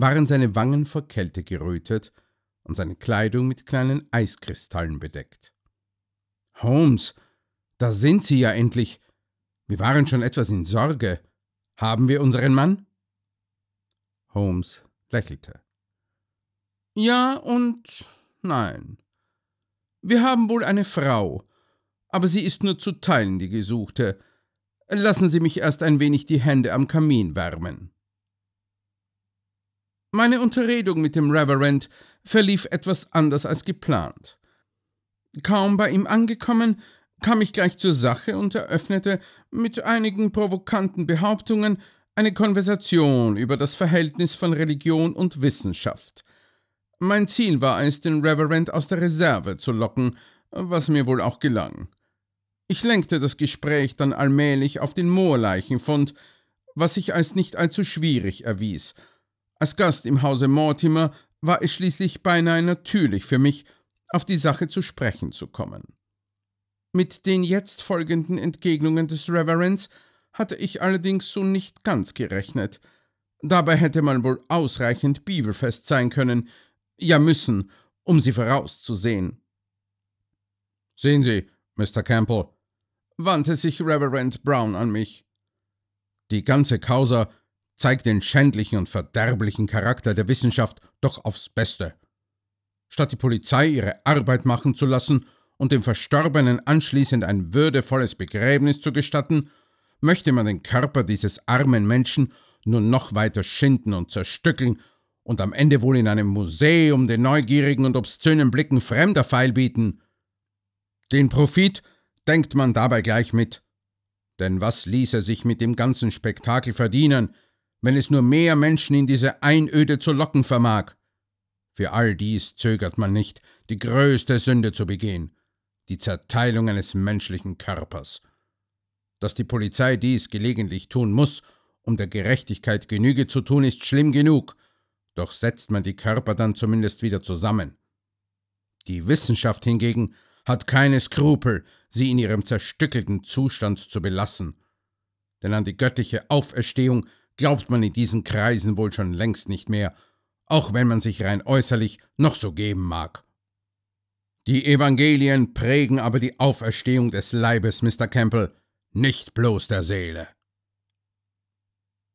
waren seine Wangen vor Kälte gerötet und seine Kleidung mit kleinen Eiskristallen bedeckt. Holmes, da sind Sie ja endlich. Wir waren schon etwas in Sorge. Haben wir unseren Mann? Holmes lächelte. Ja und nein. Wir haben wohl eine Frau, aber sie ist nur zu teilen die Gesuchte. Lassen Sie mich erst ein wenig die Hände am Kamin wärmen. Meine Unterredung mit dem Reverend verlief etwas anders als geplant. Kaum bei ihm angekommen, kam ich gleich zur Sache und eröffnete mit einigen provokanten Behauptungen eine Konversation über das Verhältnis von Religion und Wissenschaft. Mein Ziel war es, den Reverend aus der Reserve zu locken, was mir wohl auch gelang. Ich lenkte das Gespräch dann allmählich auf den Moorleichenfund, was sich als nicht allzu schwierig erwies – als Gast im Hause Mortimer war es schließlich beinahe natürlich für mich, auf die Sache zu sprechen zu kommen. Mit den jetzt folgenden Entgegnungen des Reverends hatte ich allerdings so nicht ganz gerechnet. Dabei hätte man wohl ausreichend bibelfest sein können, ja müssen, um sie vorauszusehen. Sehen Sie, Mr. Campbell, wandte sich Reverend Brown an mich. Die ganze Causa zeigt den schändlichen und verderblichen Charakter der Wissenschaft doch aufs Beste. Statt die Polizei ihre Arbeit machen zu lassen und dem Verstorbenen anschließend ein würdevolles Begräbnis zu gestatten, möchte man den Körper dieses armen Menschen nur noch weiter schinden und zerstückeln und am Ende wohl in einem Museum den neugierigen und obszönen Blicken fremder feil bieten. Den Profit denkt man dabei gleich mit. Denn was ließ er sich mit dem ganzen Spektakel verdienen, wenn es nur mehr Menschen in diese Einöde zu locken vermag. Für all dies zögert man nicht, die größte Sünde zu begehen, die Zerteilung eines menschlichen Körpers. Dass die Polizei dies gelegentlich tun muss, um der Gerechtigkeit Genüge zu tun, ist schlimm genug, doch setzt man die Körper dann zumindest wieder zusammen. Die Wissenschaft hingegen hat keine Skrupel, sie in ihrem zerstückelten Zustand zu belassen. Denn an die göttliche Auferstehung glaubt man in diesen Kreisen wohl schon längst nicht mehr, auch wenn man sich rein äußerlich noch so geben mag. Die Evangelien prägen aber die Auferstehung des Leibes, Mr. Campbell, nicht bloß der Seele.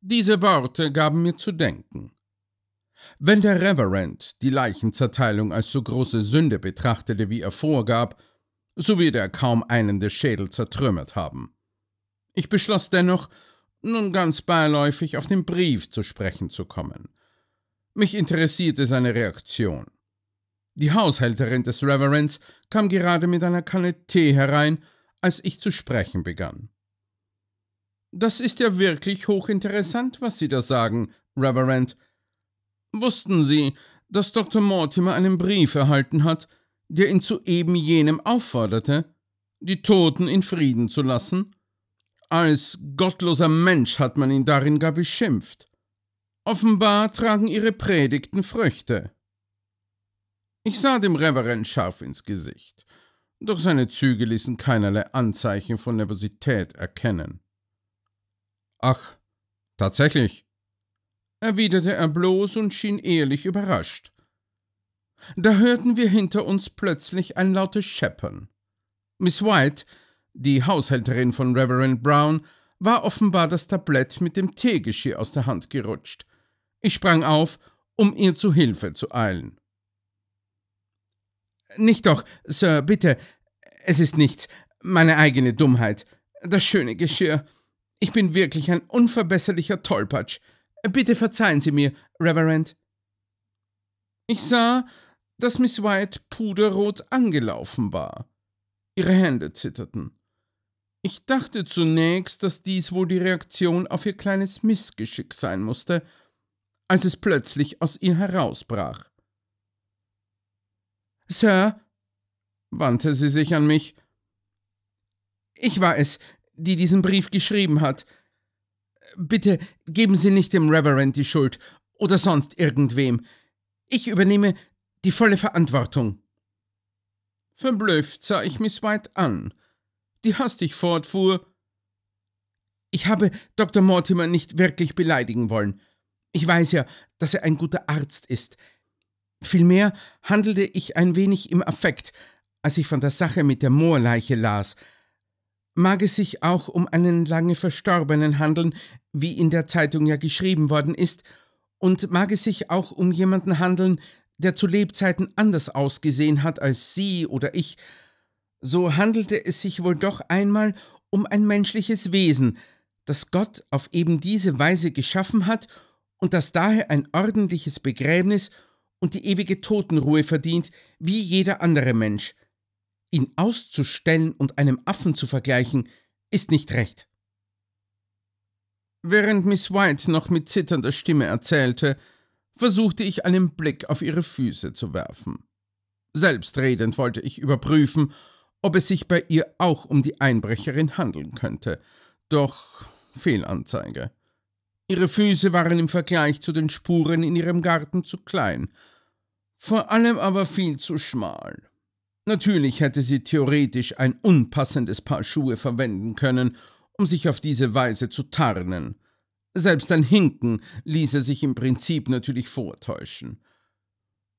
Diese Worte gaben mir zu denken. Wenn der Reverend die Leichenzerteilung als so große Sünde betrachtete, wie er vorgab, so würde er kaum einen des Schädel zertrümmert haben. Ich beschloss dennoch, nun ganz beiläufig auf den Brief zu sprechen zu kommen. Mich interessierte seine Reaktion. Die Haushälterin des Reverends kam gerade mit einer Kanne Tee herein, als ich zu sprechen begann. Das ist ja wirklich hochinteressant, was Sie da sagen, Reverend. Wussten Sie, dass Dr. Mortimer einen Brief erhalten hat, der ihn zu eben jenem aufforderte, die Toten in Frieden zu lassen? Als gottloser Mensch hat man ihn darin gar beschimpft. Offenbar tragen ihre Predigten Früchte. Ich sah dem Reverend scharf ins Gesicht, doch seine Züge ließen keinerlei Anzeichen von Nervosität erkennen. Ach, tatsächlich, erwiderte er bloß und schien ehrlich überrascht. Da hörten wir hinter uns plötzlich ein lautes Scheppern. Miss White die Haushälterin von Reverend Brown war offenbar das Tablett mit dem Teegeschirr aus der Hand gerutscht. Ich sprang auf, um ihr zu Hilfe zu eilen. Nicht doch, Sir, bitte. Es ist nichts. Meine eigene Dummheit. Das schöne Geschirr. Ich bin wirklich ein unverbesserlicher Tollpatsch. Bitte verzeihen Sie mir, Reverend. Ich sah, dass Miss White puderrot angelaufen war. Ihre Hände zitterten. Ich dachte zunächst, dass dies wohl die Reaktion auf ihr kleines Missgeschick sein musste, als es plötzlich aus ihr herausbrach. Sir, wandte sie sich an mich, ich war es, die diesen Brief geschrieben hat. Bitte geben Sie nicht dem Reverend die Schuld oder sonst irgendwem. Ich übernehme die volle Verantwortung. Verblüfft sah ich Miss White an die hastig fortfuhr. Ich habe Dr. Mortimer nicht wirklich beleidigen wollen. Ich weiß ja, dass er ein guter Arzt ist. Vielmehr handelte ich ein wenig im Affekt, als ich von der Sache mit der Moorleiche las. Mag es sich auch um einen lange Verstorbenen handeln, wie in der Zeitung ja geschrieben worden ist, und mag es sich auch um jemanden handeln, der zu Lebzeiten anders ausgesehen hat als Sie oder ich, so handelte es sich wohl doch einmal um ein menschliches Wesen, das Gott auf eben diese Weise geschaffen hat und das daher ein ordentliches Begräbnis und die ewige Totenruhe verdient, wie jeder andere Mensch. Ihn auszustellen und einem Affen zu vergleichen, ist nicht recht. Während Miss White noch mit zitternder Stimme erzählte, versuchte ich einen Blick auf ihre Füße zu werfen. Selbstredend wollte ich überprüfen, ob es sich bei ihr auch um die Einbrecherin handeln könnte. Doch Fehlanzeige. Ihre Füße waren im Vergleich zu den Spuren in ihrem Garten zu klein, vor allem aber viel zu schmal. Natürlich hätte sie theoretisch ein unpassendes Paar Schuhe verwenden können, um sich auf diese Weise zu tarnen. Selbst ein Hinken ließe sich im Prinzip natürlich vortäuschen.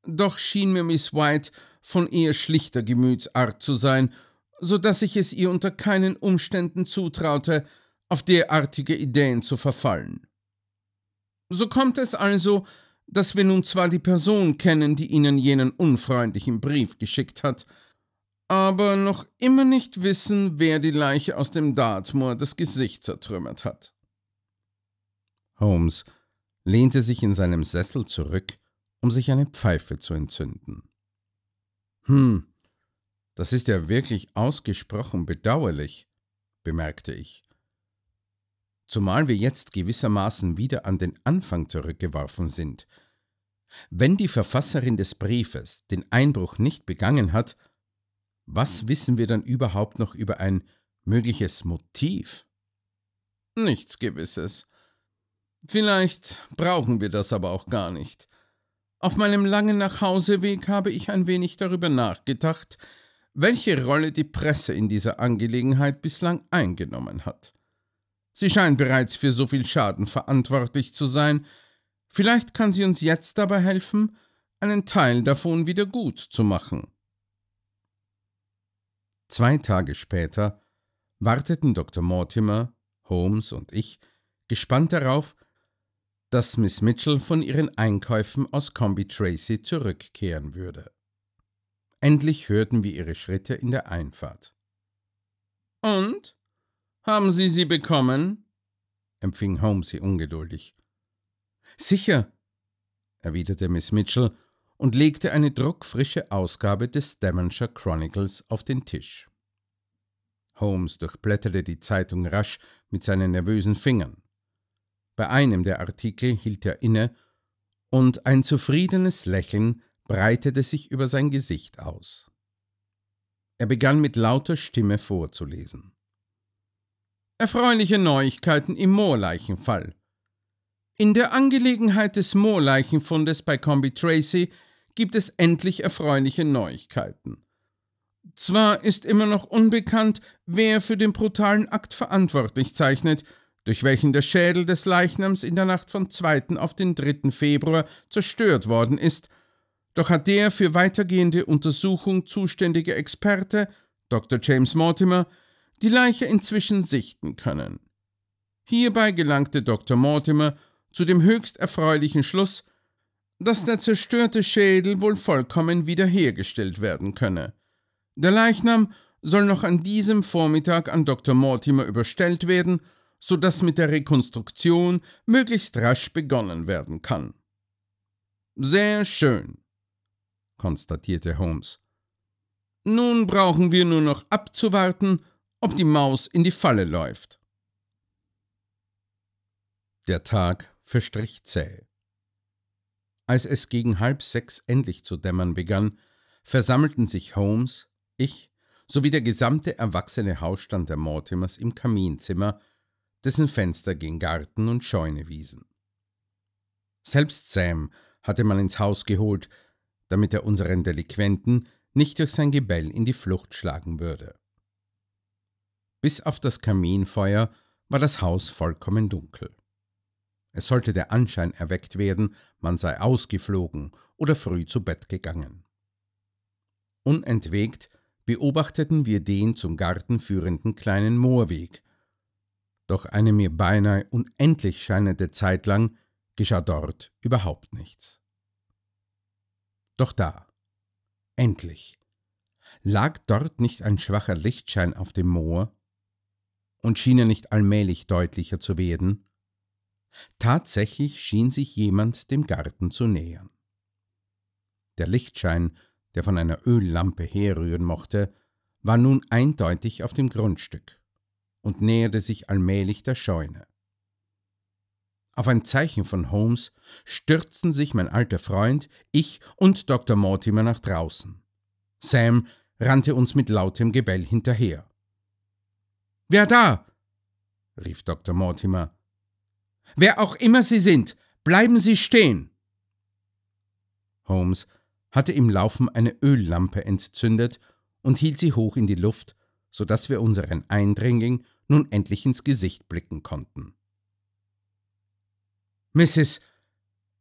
Doch schien mir Miss White von eher schlichter Gemütsart zu sein, so dass ich es ihr unter keinen Umständen zutraute, auf derartige Ideen zu verfallen. So kommt es also, dass wir nun zwar die Person kennen, die Ihnen jenen unfreundlichen Brief geschickt hat, aber noch immer nicht wissen, wer die Leiche aus dem Dartmoor das Gesicht zertrümmert hat. Holmes lehnte sich in seinem Sessel zurück um sich eine Pfeife zu entzünden. Hm, das ist ja wirklich ausgesprochen bedauerlich, bemerkte ich. Zumal wir jetzt gewissermaßen wieder an den Anfang zurückgeworfen sind. Wenn die Verfasserin des Briefes den Einbruch nicht begangen hat, was wissen wir dann überhaupt noch über ein mögliches Motiv? Nichts Gewisses. Vielleicht brauchen wir das aber auch gar nicht. Auf meinem langen Nachhauseweg habe ich ein wenig darüber nachgedacht, welche Rolle die Presse in dieser Angelegenheit bislang eingenommen hat. Sie scheint bereits für so viel Schaden verantwortlich zu sein, vielleicht kann sie uns jetzt dabei helfen, einen Teil davon wieder gut zu machen. Zwei Tage später warteten Dr. Mortimer, Holmes und ich gespannt darauf, dass Miss Mitchell von ihren Einkäufen aus Combi Tracy zurückkehren würde. Endlich hörten wir ihre Schritte in der Einfahrt. Und? Haben Sie sie bekommen? empfing Holmes sie ungeduldig. Sicher, erwiderte Miss Mitchell und legte eine druckfrische Ausgabe des Devonshire Chronicles auf den Tisch. Holmes durchblätterte die Zeitung rasch mit seinen nervösen Fingern bei einem der Artikel hielt er inne, und ein zufriedenes Lächeln breitete sich über sein Gesicht aus. Er begann mit lauter Stimme vorzulesen. Erfreuliche Neuigkeiten im Moorleichenfall. In der Angelegenheit des Moorleichenfundes bei Combi Tracy gibt es endlich erfreuliche Neuigkeiten. Zwar ist immer noch unbekannt, wer für den brutalen Akt verantwortlich zeichnet, durch welchen der Schädel des Leichnams in der Nacht vom 2. auf den 3. Februar zerstört worden ist, doch hat der für weitergehende Untersuchung zuständige Experte, Dr. James Mortimer, die Leiche inzwischen sichten können. Hierbei gelangte Dr. Mortimer zu dem höchst erfreulichen Schluss, dass der zerstörte Schädel wohl vollkommen wiederhergestellt werden könne. Der Leichnam soll noch an diesem Vormittag an Dr. Mortimer überstellt werden sodass mit der Rekonstruktion möglichst rasch begonnen werden kann. Sehr schön, konstatierte Holmes. Nun brauchen wir nur noch abzuwarten, ob die Maus in die Falle läuft. Der Tag verstrich zäh. Als es gegen halb sechs endlich zu dämmern begann, versammelten sich Holmes, ich sowie der gesamte erwachsene Hausstand der Mortimers im Kaminzimmer dessen Fenster gegen Garten und Scheune wiesen. Selbst Sam hatte man ins Haus geholt, damit er unseren Delinquenten nicht durch sein Gebell in die Flucht schlagen würde. Bis auf das Kaminfeuer war das Haus vollkommen dunkel. Es sollte der Anschein erweckt werden, man sei ausgeflogen oder früh zu Bett gegangen. Unentwegt beobachteten wir den zum Garten führenden kleinen Moorweg, doch eine mir beinahe unendlich scheinende Zeit lang geschah dort überhaupt nichts. Doch da, endlich, lag dort nicht ein schwacher Lichtschein auf dem Moor? Und schien er nicht allmählich deutlicher zu werden? Tatsächlich schien sich jemand dem Garten zu nähern. Der Lichtschein, der von einer Öllampe herrühren mochte, war nun eindeutig auf dem Grundstück und näherte sich allmählich der Scheune. Auf ein Zeichen von Holmes stürzten sich mein alter Freund, ich und Dr. Mortimer nach draußen. Sam rannte uns mit lautem Gebell hinterher. Wer da? rief Dr. Mortimer. Wer auch immer Sie sind, bleiben Sie stehen! Holmes hatte im Laufen eine Öllampe entzündet und hielt sie hoch in die Luft, so dass wir unseren Eindringling nun endlich ins Gesicht blicken konnten. Mrs.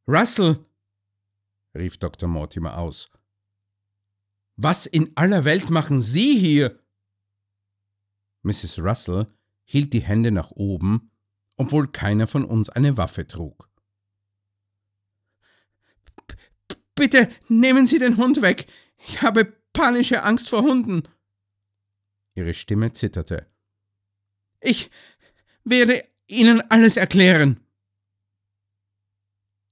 Russell, rief Dr. Mortimer aus. Was in aller Welt machen Sie hier? Mrs. Russell hielt die Hände nach oben, obwohl keiner von uns eine Waffe trug. bitte nehmen Sie den Hund weg. Ich habe panische Angst vor Hunden. Ihre Stimme zitterte. Ich werde Ihnen alles erklären.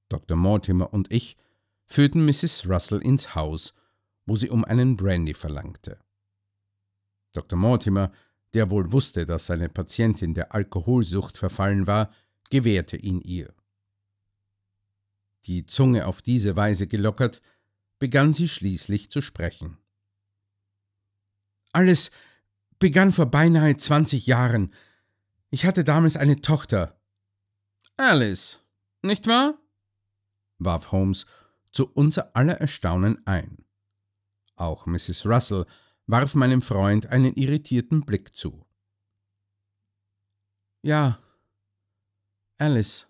Dr. Mortimer und ich führten Mrs. Russell ins Haus, wo sie um einen Brandy verlangte. Dr. Mortimer, der wohl wusste, dass seine Patientin der Alkoholsucht verfallen war, gewährte ihn ihr. Die Zunge auf diese Weise gelockert, begann sie schließlich zu sprechen. Alles begann vor beinahe 20 Jahren. Ich hatte damals eine Tochter. Alice, nicht wahr? warf Holmes zu unser aller Erstaunen ein. Auch Mrs. Russell warf meinem Freund einen irritierten Blick zu. Ja, Alice,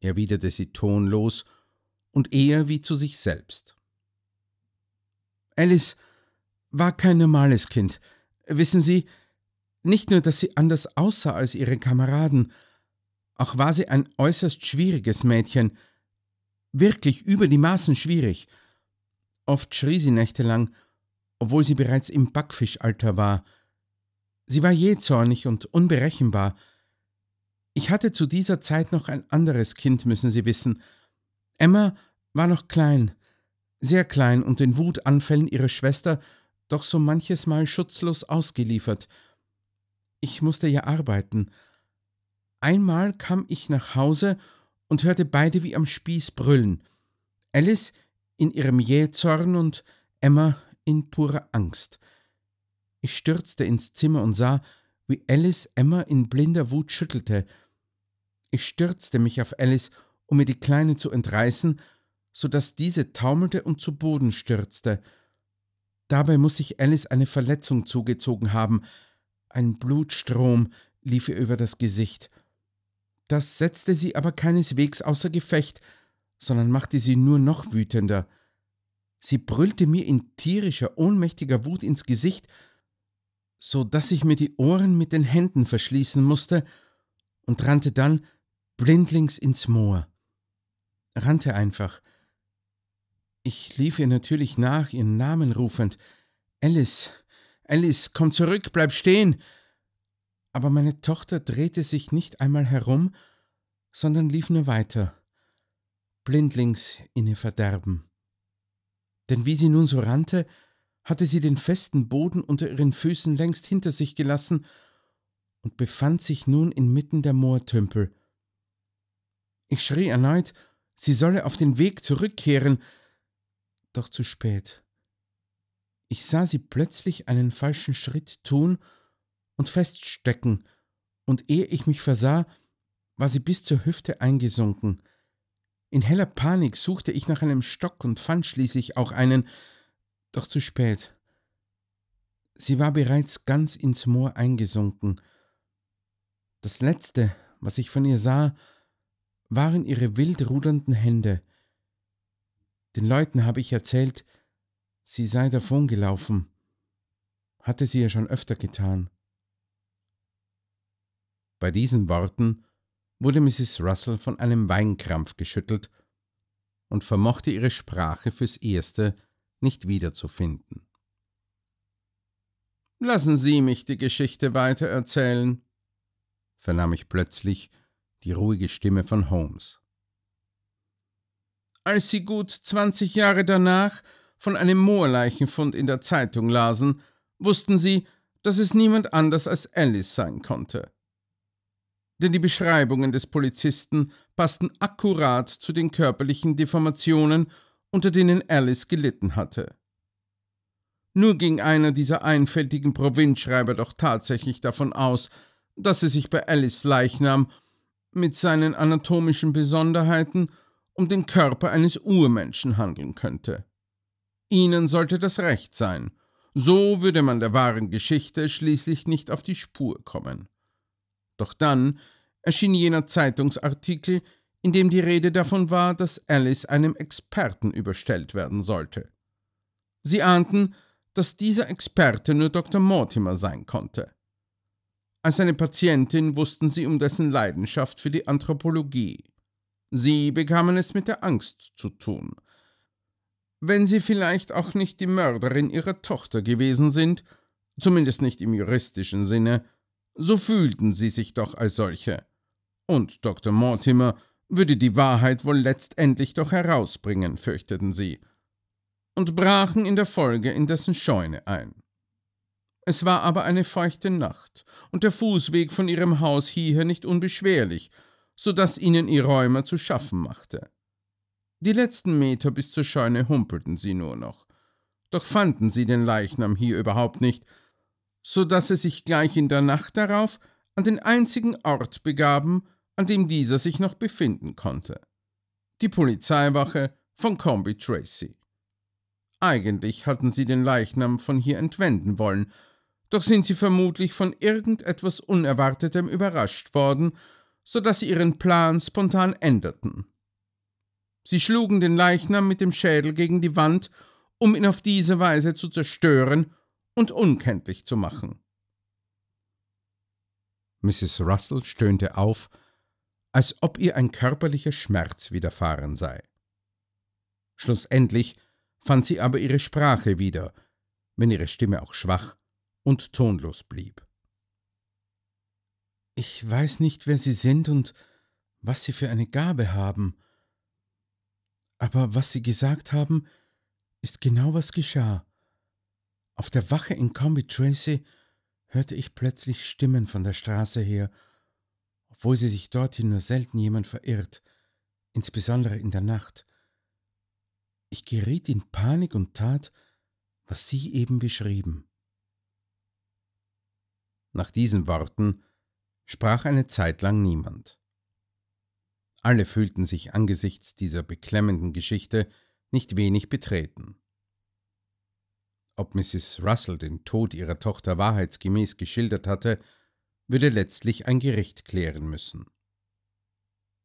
erwiderte sie tonlos und eher wie zu sich selbst. Alice war kein normales Kind, Wissen Sie, nicht nur, dass sie anders aussah als ihre Kameraden, auch war sie ein äußerst schwieriges Mädchen, wirklich über die Maßen schwierig. Oft schrie sie nächtelang, obwohl sie bereits im Backfischalter war. Sie war jähzornig und unberechenbar. Ich hatte zu dieser Zeit noch ein anderes Kind, müssen Sie wissen. Emma war noch klein, sehr klein und den Wutanfällen ihrer Schwester doch so manches Mal schutzlos ausgeliefert. Ich musste ja arbeiten. Einmal kam ich nach Hause und hörte beide wie am Spieß brüllen. Alice in ihrem Jähzorn und Emma in purer Angst. Ich stürzte ins Zimmer und sah, wie Alice Emma in blinder Wut schüttelte. Ich stürzte mich auf Alice, um mir die Kleine zu entreißen, so daß diese taumelte und zu Boden stürzte. Dabei muss sich Alice eine Verletzung zugezogen haben. Ein Blutstrom lief ihr über das Gesicht. Das setzte sie aber keineswegs außer Gefecht, sondern machte sie nur noch wütender. Sie brüllte mir in tierischer, ohnmächtiger Wut ins Gesicht, so dass ich mir die Ohren mit den Händen verschließen musste und rannte dann blindlings ins Moor. Rannte einfach, ich lief ihr natürlich nach, ihren Namen rufend. Alice, Alice, komm zurück, bleib stehen! Aber meine Tochter drehte sich nicht einmal herum, sondern lief nur weiter, blindlings in ihr Verderben. Denn wie sie nun so rannte, hatte sie den festen Boden unter ihren Füßen längst hinter sich gelassen und befand sich nun inmitten der Moortümpel. Ich schrie erneut, sie solle auf den Weg zurückkehren, doch zu spät. Ich sah sie plötzlich einen falschen Schritt tun und feststecken, und ehe ich mich versah, war sie bis zur Hüfte eingesunken. In heller Panik suchte ich nach einem Stock und fand schließlich auch einen, doch zu spät. Sie war bereits ganz ins Moor eingesunken. Das Letzte, was ich von ihr sah, waren ihre wild rudernden Hände, den Leuten habe ich erzählt, sie sei davongelaufen. Hatte sie ja schon öfter getan. Bei diesen Worten wurde Mrs. Russell von einem Weinkrampf geschüttelt und vermochte ihre Sprache fürs Erste nicht wiederzufinden. Lassen Sie mich die Geschichte weitererzählen, vernahm ich plötzlich die ruhige Stimme von Holmes als sie gut 20 Jahre danach von einem Moorleichenfund in der Zeitung lasen, wussten sie, dass es niemand anders als Alice sein konnte. Denn die Beschreibungen des Polizisten passten akkurat zu den körperlichen Deformationen, unter denen Alice gelitten hatte. Nur ging einer dieser einfältigen Provinzschreiber doch tatsächlich davon aus, dass es sich bei Alice Leichnam mit seinen anatomischen Besonderheiten um den Körper eines Urmenschen handeln könnte. Ihnen sollte das recht sein, so würde man der wahren Geschichte schließlich nicht auf die Spur kommen. Doch dann erschien jener Zeitungsartikel, in dem die Rede davon war, dass Alice einem Experten überstellt werden sollte. Sie ahnten, dass dieser Experte nur Dr. Mortimer sein konnte. Als eine Patientin wussten sie um dessen Leidenschaft für die Anthropologie. Sie bekamen es mit der Angst zu tun. Wenn sie vielleicht auch nicht die Mörderin ihrer Tochter gewesen sind, zumindest nicht im juristischen Sinne, so fühlten sie sich doch als solche. Und Dr. Mortimer würde die Wahrheit wohl letztendlich doch herausbringen, fürchteten sie, und brachen in der Folge in dessen Scheune ein. Es war aber eine feuchte Nacht, und der Fußweg von ihrem Haus hierher nicht unbeschwerlich, sodass ihnen ihr Rheuma zu schaffen machte. Die letzten Meter bis zur Scheune humpelten sie nur noch. Doch fanden sie den Leichnam hier überhaupt nicht, so dass sie sich gleich in der Nacht darauf an den einzigen Ort begaben, an dem dieser sich noch befinden konnte. Die Polizeiwache von Combi Tracy. Eigentlich hatten sie den Leichnam von hier entwenden wollen, doch sind sie vermutlich von irgendetwas Unerwartetem überrascht worden so dass sie ihren Plan spontan änderten. Sie schlugen den Leichnam mit dem Schädel gegen die Wand, um ihn auf diese Weise zu zerstören und unkenntlich zu machen. Mrs. Russell stöhnte auf, als ob ihr ein körperlicher Schmerz widerfahren sei. Schlussendlich fand sie aber ihre Sprache wieder, wenn ihre Stimme auch schwach und tonlos blieb. Ich weiß nicht, wer Sie sind und was Sie für eine Gabe haben. Aber was Sie gesagt haben, ist genau was geschah. Auf der Wache in Combi Tracy hörte ich plötzlich Stimmen von der Straße her, obwohl sie sich dorthin nur selten jemand verirrt, insbesondere in der Nacht. Ich geriet in Panik und tat, was Sie eben beschrieben. Nach diesen Worten sprach eine Zeit lang niemand. Alle fühlten sich angesichts dieser beklemmenden Geschichte nicht wenig betreten. Ob Mrs. Russell den Tod ihrer Tochter wahrheitsgemäß geschildert hatte, würde letztlich ein Gericht klären müssen.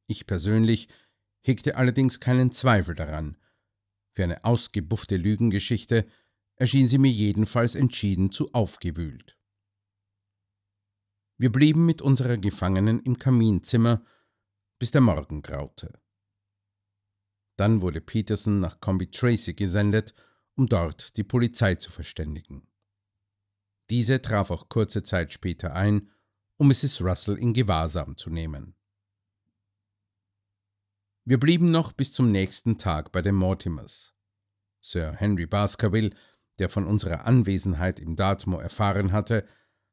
Ich persönlich hegte allerdings keinen Zweifel daran. Für eine ausgebuffte Lügengeschichte erschien sie mir jedenfalls entschieden zu aufgewühlt. Wir blieben mit unserer Gefangenen im Kaminzimmer, bis der Morgen graute. Dann wurde Peterson nach Combi Tracy gesendet, um dort die Polizei zu verständigen. Diese traf auch kurze Zeit später ein, um Mrs. Russell in Gewahrsam zu nehmen. Wir blieben noch bis zum nächsten Tag bei den Mortimers. Sir Henry Baskerville, der von unserer Anwesenheit im Dartmoor erfahren hatte,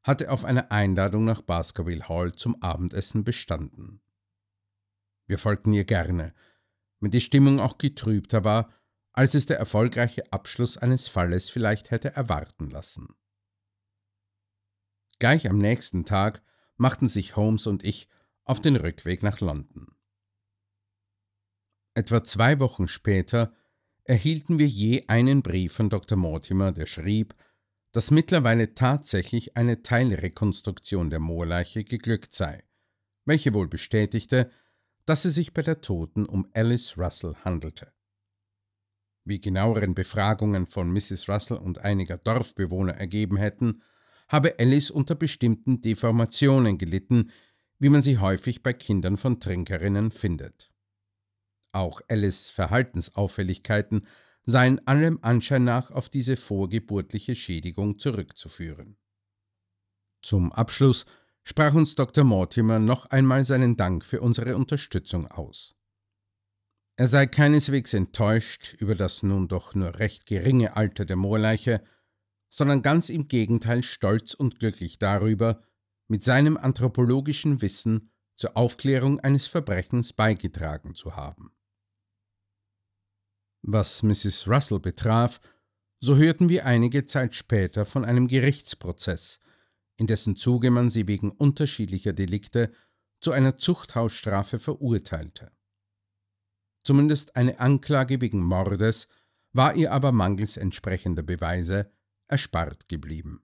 hatte auf eine Einladung nach Baskerville Hall zum Abendessen bestanden. Wir folgten ihr gerne, wenn die Stimmung auch getrübter war, als es der erfolgreiche Abschluss eines Falles vielleicht hätte erwarten lassen. Gleich am nächsten Tag machten sich Holmes und ich auf den Rückweg nach London. Etwa zwei Wochen später erhielten wir je einen Brief von Dr. Mortimer, der schrieb, dass mittlerweile tatsächlich eine Teilrekonstruktion der Moorleiche geglückt sei, welche wohl bestätigte, dass es sich bei der Toten um Alice Russell handelte. Wie genaueren Befragungen von Mrs. Russell und einiger Dorfbewohner ergeben hätten, habe Alice unter bestimmten Deformationen gelitten, wie man sie häufig bei Kindern von Trinkerinnen findet. Auch Alice Verhaltensauffälligkeiten seien allem Anschein nach auf diese vorgeburtliche Schädigung zurückzuführen. Zum Abschluss sprach uns Dr. Mortimer noch einmal seinen Dank für unsere Unterstützung aus. Er sei keineswegs enttäuscht über das nun doch nur recht geringe Alter der Moorleiche, sondern ganz im Gegenteil stolz und glücklich darüber, mit seinem anthropologischen Wissen zur Aufklärung eines Verbrechens beigetragen zu haben. Was Mrs. Russell betraf, so hörten wir einige Zeit später von einem Gerichtsprozess, in dessen Zuge man sie wegen unterschiedlicher Delikte zu einer Zuchthausstrafe verurteilte. Zumindest eine Anklage wegen Mordes war ihr aber mangels entsprechender Beweise erspart geblieben.